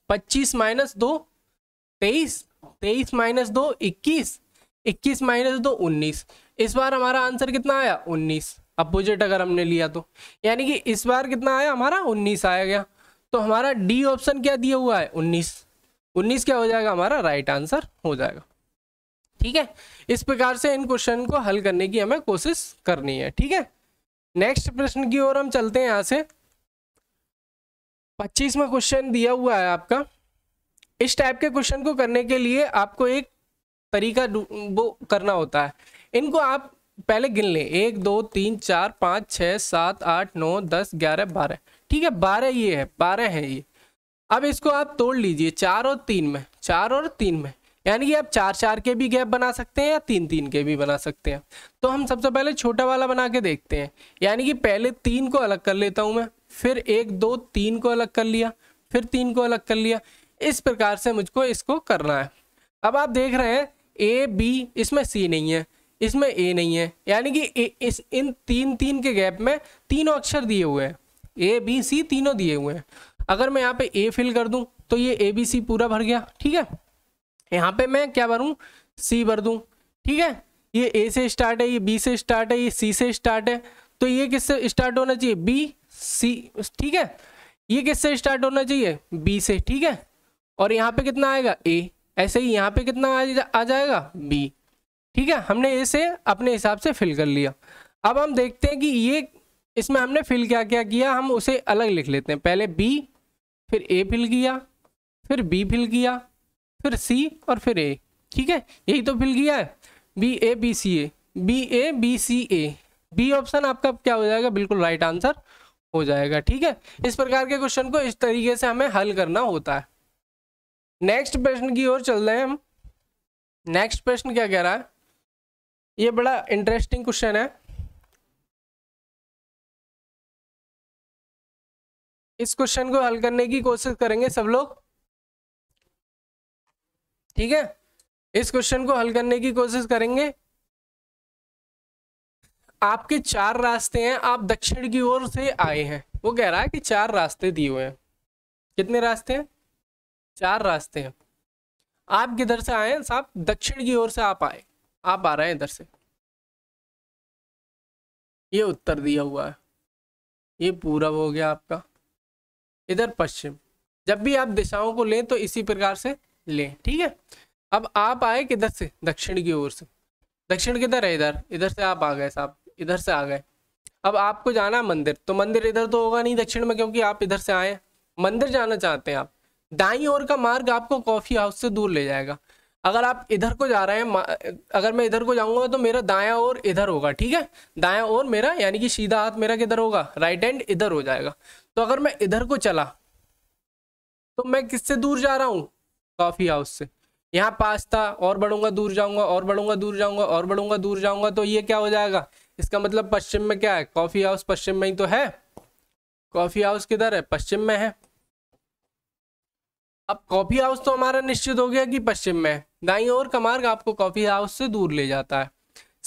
पच्चीस माइनस दो तेईस तेईस माइनस दो इक्कीस इक्कीस माइनस दो उन्नीस इस बार हमारा आंसर कितना आया उन्नीस अपोजिट अगर हमने लिया तो यानी कि इस बार कितना आया हमारा उन्नीस आया गया तो हमारा डी ऑप्शन क्या दिया हुआ है उन्नीस उन्नीस क्या हो जाएगा हमारा राइट आंसर हो जाएगा ठीक है इस प्रकार से इन क्वेश्चन को हल करने की हमें कोशिश करनी है ठीक है नेक्स्ट प्रश्न की ओर हम चलते हैं यहाँ से पच्चीसवा क्वेश्चन दिया हुआ है आपका इस टाइप के क्वेश्चन को करने के लिए आपको एक तरीका वो करना होता है इनको आप पहले गिन लें एक दो तीन चार पाँच छः सात आठ नौ दस ग्यारह बारह ठीक है बारह ये है बारह है ये अब इसको आप तोड़ लीजिए चार और तीन में चार और तीन में यानी कि आप चार चार के भी गैप बना सकते हैं या तीन तीन के भी बना सकते हैं तो हम सबसे पहले छोटा वाला बना के देखते हैं यानी कि पहले तीन को अलग कर लेता हूँ मैं फिर एक दो तीन को अलग कर लिया फिर तीन को अलग कर लिया इस प्रकार से मुझको इसको करना है अब आप देख रहे हैं ए बी इसमें सी नहीं है इसमें ए नहीं है यानी कि ए, इस इन तीन तीन के गैप में तीनों अक्षर दिए हुए हैं ए बी सी तीनों दिए हुए हैं अगर मैं यहाँ पे ए फिल कर दूँ तो ये ए बी सी पूरा भर गया ठीक है यहाँ पे मैं क्या भरूँ सी भर दूँ ठीक है ये ए से स्टार्ट है ये बी से स्टार्ट है ये सी से स्टार्ट है तो ये किससे स्टार्ट होना चाहिए बी सी ठीक है ये किससे स्टार्ट होना चाहिए बी से ठीक है और यहाँ पे कितना आएगा ए ऐसे ही यहाँ पे कितना आ, जा, आ जाएगा बी ठीक है हमने ए से अपने हिसाब से फिल कर लिया अब हम देखते हैं कि ये इसमें हमने फिल क्या क्या किया हम उसे अलग लिख लेते हैं पहले बी फिर ए फिल किया फिर बी फिल किया फिर सी और फिर ए ठीक है यही तो फिल किया है B A B C A B A B C A B option आपका क्या हो जाएगा बिल्कुल राइट आंसर हो जाएगा ठीक है इस प्रकार के क्वेश्चन को इस तरीके से हमें हल करना होता है नेक्स्ट प्रश्न की ओर चल रहे हैं हम नेक्स्ट प्रश्न क्या कह रहा है ये बड़ा इंटरेस्टिंग क्वेश्चन है इस क्वेश्चन को हल करने की कोशिश करेंगे सब लोग ठीक है इस क्वेश्चन को हल करने की कोशिश करेंगे आपके चार रास्ते हैं आप दक्षिण की ओर से आए हैं वो कह रहा है कि चार रास्ते दिए हुए हैं कितने रास्ते हैं चार रास्ते हैं आप किधर से आए हैं साहब दक्षिण की ओर से आप आए आप आ रहे हैं इधर से ये उत्तर दिया हुआ है ये पूरा हो गया आपका इधर पश्चिम जब भी आप दिशाओं को लें तो इसी प्रकार से लें ठीक है अब आप आए किधर से दक्षिण की ओर से दक्षिण किधर है इधर इधर से आप आ गए साहब इधर से आ गए अब आपको जाना मंदिर तो मंदिर इधर तो होगा नहीं दक्षिण में क्योंकि आप इधर से आए मंदिर जाना चाहते हैं आप दाई ओर का मार्ग आपको कॉफी हाउस से दूर ले जाएगा अगर आप इधर को जा रहे हैं अगर मैं इधर को जाऊंगा तो मेरा दाया और इधर होगा ठीक है दाया और मेरा यानी कि सीधा हाथ मेरा किधर होगा राइट हैंड इधर हो जाएगा तो अगर मैं इधर को चला तो मैं किससे दूर जा रहा हूँ कॉफी हाउस से यहाँ पास था और बढ़ूंगा दूर जाऊंगा और बढ़ूंगा दूर जाऊंगा और बढ़ूंगा दूर जाऊंगा तो ये क्या हो जाएगा इसका मतलब पश्चिम में क्या है कॉफी हाउस पश्चिम में ही तो है कॉफी हाउस किधर है पश्चिम में है अब कॉफी हाउस तो हमारा निश्चित हो गया कि पश्चिम में है दाई ओर का मार्ग आपको कॉफी हाउस से दूर ले जाता है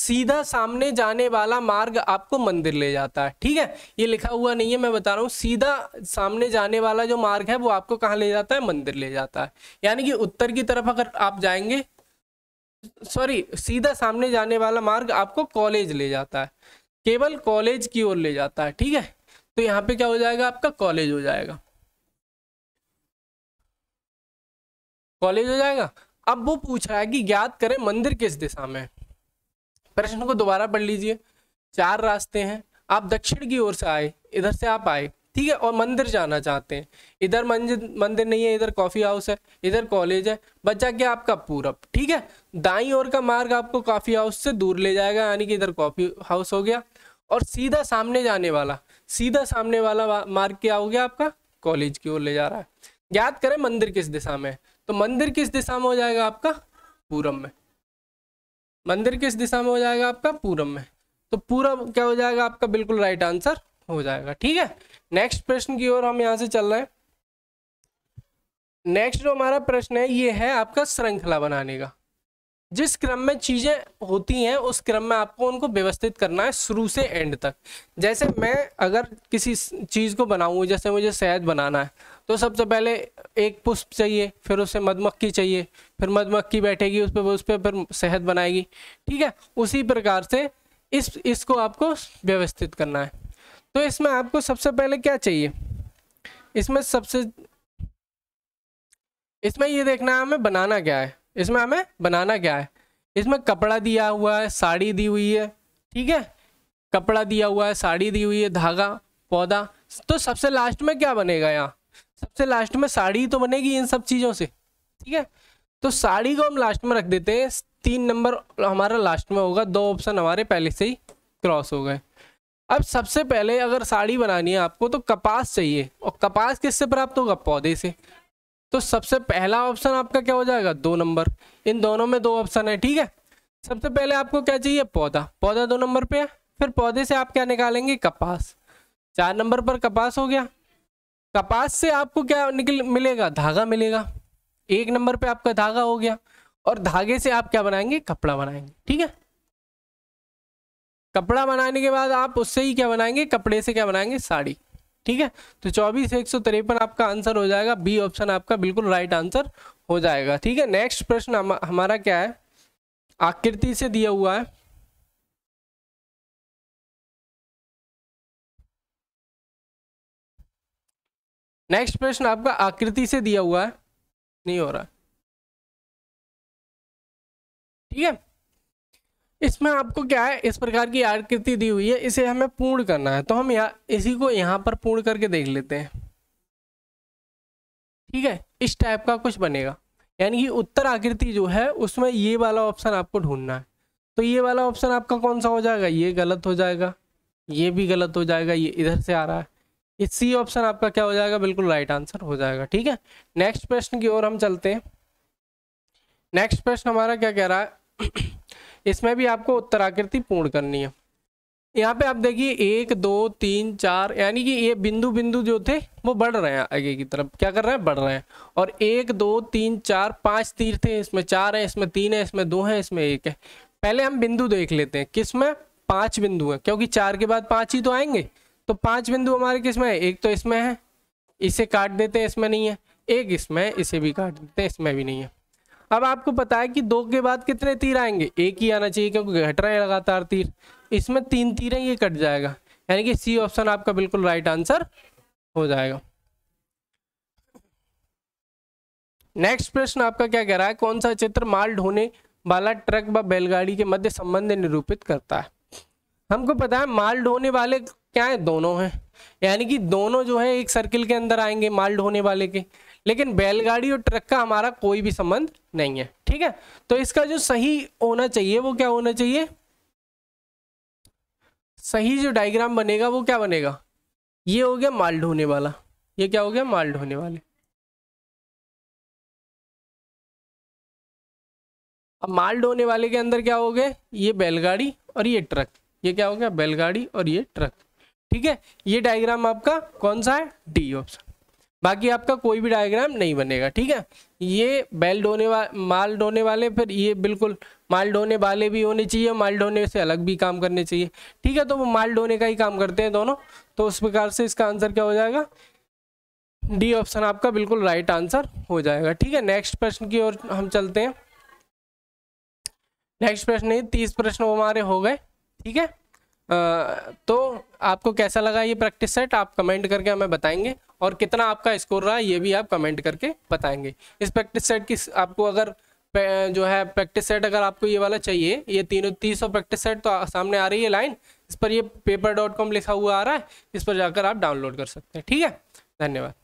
सीधा सामने जाने वाला मार्ग आपको मंदिर ले जाता है ठीक है ये लिखा हुआ नहीं है मैं बता रहा हूँ सीधा सामने जाने वाला जो मार्ग है वो आपको कहाँ ले जाता है मंदिर ले जाता है यानी कि उत्तर की तरफ अगर आप जाएंगे सॉरी सीधा सामने जाने वाला मार्ग आपको कॉलेज ले जाता है केवल कॉलेज की ओर ले जाता है ठीक है तो यहाँ पे क्या हो जाएगा आपका कॉलेज हो जाएगा कॉलेज हो जाएगा अब वो पूछ रहा है कि ज्ञात करें मंदिर किस दिशा में प्रश्न को दोबारा पढ़ लीजिए चार रास्ते हैं आप दक्षिण की ओर से आए इधर से आप आए ठीक है और मंदिर जाना चाहते हैं इधर मंदिर मंदिर नहीं है इधर कॉफी हाउस है इधर कॉलेज है बचा क्या आपका पूरब ठीक है दाई ओर का मार्ग आपको कॉफी हाउस से दूर ले जाएगा यानी कि इधर कॉफी हाउस हो गया और सीधा सामने जाने वाला सीधा सामने वाला मार्ग क्या हो गया आपका कॉलेज की ओर ले जा रहा है याद करें मंदिर किस दिशा में तो मंदिर किस दिशा में हो जाएगा आपका पूरब में मंदिर किस दिशा में हो जाएगा आपका पूरब में तो पूरब क्या हो जाएगा आपका बिल्कुल राइट आंसर हो जाएगा ठीक है नेक्स्ट प्रश्न की ओर हम यहाँ से चल रहे हैं नेक्स्ट जो हमारा प्रश्न है ये है आपका श्रृंखला बनाने का जिस क्रम में चीज़ें होती हैं उस क्रम में आपको उनको व्यवस्थित करना है शुरू से एंड तक जैसे मैं अगर किसी चीज़ को बनाऊँ जैसे मुझे शहद बनाना है तो सबसे पहले एक पुष्प चाहिए फिर उसे मधुमक्खी चाहिए फिर मधुमक्खी बैठेगी उस पर उस पर फिर शहद बनाएगी ठीक है उसी प्रकार से इस इसको आपको व्यवस्थित करना है तो इसमें आपको सबसे पहले क्या चाहिए इसमें सबसे इसमें ये देखना है हमें बनाना क्या है इसमें हमें बनाना क्या है इसमें कपड़ा दिया हुआ है साड़ी दी हुई है ठीक है कपड़ा दिया हुआ है साड़ी दी हुई है धागा पौधा तो सबसे लास्ट में क्या बनेगा यहाँ सबसे लास्ट में साड़ी तो बनेगी इन सब चीज़ों से ठीक है तो साड़ी को हम लास्ट में रख देते हैं तीन नंबर हमारा लास्ट में होगा दो ऑप्शन हमारे पहले से ही क्रॉस हो गए अब सबसे पहले अगर साड़ी बनानी है आपको तो कपास चाहिए और कपास किससे प्राप्त होगा पौधे से तो सबसे पहला ऑप्शन आपका क्या हो जाएगा दो नंबर इन दोनों में दो ऑप्शन है ठीक है सबसे पहले आपको क्या चाहिए पौधा पौधा दो नंबर पे है फिर पौधे से आप क्या निकालेंगे कपास चार नंबर पर कपास हो गया कपास से आपको क्या निकल मिलेगा धागा मिलेगा एक नंबर पे आपका धागा हो गया और धागे से आप क्या बनाएंगे कपड़ा बनाएंगे ठीक है कपड़ा बनाने के बाद आप उससे ही क्या बनाएंगे कपड़े से क्या बनाएंगे साड़ी ठीक है तो चौबीस एक सौ तिरपन आपका आंसर हो जाएगा बी ऑप्शन आपका बिल्कुल राइट आंसर हो जाएगा ठीक है नेक्स्ट प्रश्न हमारा क्या है आकृति से दिया हुआ है नेक्स्ट प्रश्न आपका आकृति से दिया हुआ है नहीं हो रहा ठीक है इसमें आपको क्या है इस प्रकार की आकृति दी हुई है इसे हमें पूर्ण करना है तो हम यहाँ इसी को यहाँ पर पूर्ण करके देख लेते हैं ठीक है इस टाइप का कुछ बनेगा यानी कि उत्तर आकृति जो है उसमें ये वाला ऑप्शन आपको ढूंढना है तो ये वाला ऑप्शन आपका कौन सा हो जाएगा ये गलत हो जाएगा ये भी गलत हो जाएगा ये इधर से आ रहा है इस सी ऑप्शन आपका क्या हो जाएगा बिल्कुल राइट आंसर हो जाएगा ठीक है नेक्स्ट प्रश्न की ओर हम चलते हैं नेक्स्ट प्रश्न हमारा क्या कह रहा है इसमें भी आपको उत्तराकृति पूर्ण करनी है यहाँ पे आप देखिए एक दो तीन चार यानी कि ये बिंदु बिंदु जो थे वो बढ़ रहे हैं आगे की तरफ क्या कर रहे हैं बढ़ रहे हैं और एक दो तीन चार पांच तीर थे इसमें चार है इसमें तीन है इसमें दो है इसमें एक है पहले हम बिंदु देख लेते हैं किस में पांच बिंदु है क्योंकि चार के बाद पांच ही तो आएंगे तो पांच बिंदु हमारे किस में है एक तो इसमें है इसे काट देते हैं इसमें नहीं है एक इसमें इसे भी काट देते हैं इसमें भी नहीं है अब आपको पता है कि दो के बाद कितने तीर आएंगे एक ही आना चाहिए क्योंकि घट रहे हैं लगातार तीर इसमें तीन तीर ये कट जाएगा यानी कि सी ऑप्शन आपका बिल्कुल राइट आंसर हो जाएगा नेक्स्ट प्रश्न आपका क्या कह रहा है कौन सा चित्र माल ढोने वाला ट्रक व बैलगाड़ी के मध्य संबंध निरूपित करता है हमको पता है माल ढोने वाले क्या है दोनों हैं यानी कि दोनों जो है एक सर्किल के अंदर आएंगे माल ढोने वाले के लेकिन बैलगाड़ी और ट्रक का हमारा कोई भी संबंध नहीं है ठीक है तो इसका जो सही होना चाहिए वो क्या होना चाहिए सही जो डायग्राम बनेगा वो क्या बनेगा ये हो गया माल ढोने वाला ये क्या हो गया माल ढोने वाले अब माल ढोने वाले के अंदर क्या हो गए ये बैलगाड़ी और ये ट्रक ये क्या हो गया बैलगाड़ी और ये ट्रक ठीक है ये डायग्राम आपका कौन सा है डी ऑप्शन बाकी आपका कोई भी डायग्राम नहीं बनेगा ठीक है ये बेल डोने वा माल डोने वाले फिर ये बिल्कुल माल डोने वाले भी होने चाहिए माल डोने से अलग भी काम करने चाहिए ठीक है तो वो माल डोने का ही काम करते हैं दोनों तो उस प्रकार से इसका आंसर क्या हो जाएगा डी ऑप्शन आपका बिल्कुल राइट आंसर हो जाएगा ठीक है नेक्स्ट प्रश्न की ओर हम चलते हैं नेक्स्ट प्रश्न नहीं तीस प्रश्न हमारे हो गए ठीक है आ, तो आपको कैसा लगा ये प्रैक्टिस सेट आप कमेंट करके हमें बताएंगे और कितना आपका स्कोर रहा ये भी आप कमेंट करके बताएंगे इस प्रैक्टिस सेट की आपको अगर जो है प्रैक्टिस सेट अगर आपको ये वाला चाहिए ये तीनों तीन सौ प्रैक्टिस सेट तो सामने आ रही है लाइन इस पर ये पेपर डॉट कॉम लिखा हुआ आ रहा है इस पर जाकर आप डाउनलोड कर सकते हैं ठीक है धन्यवाद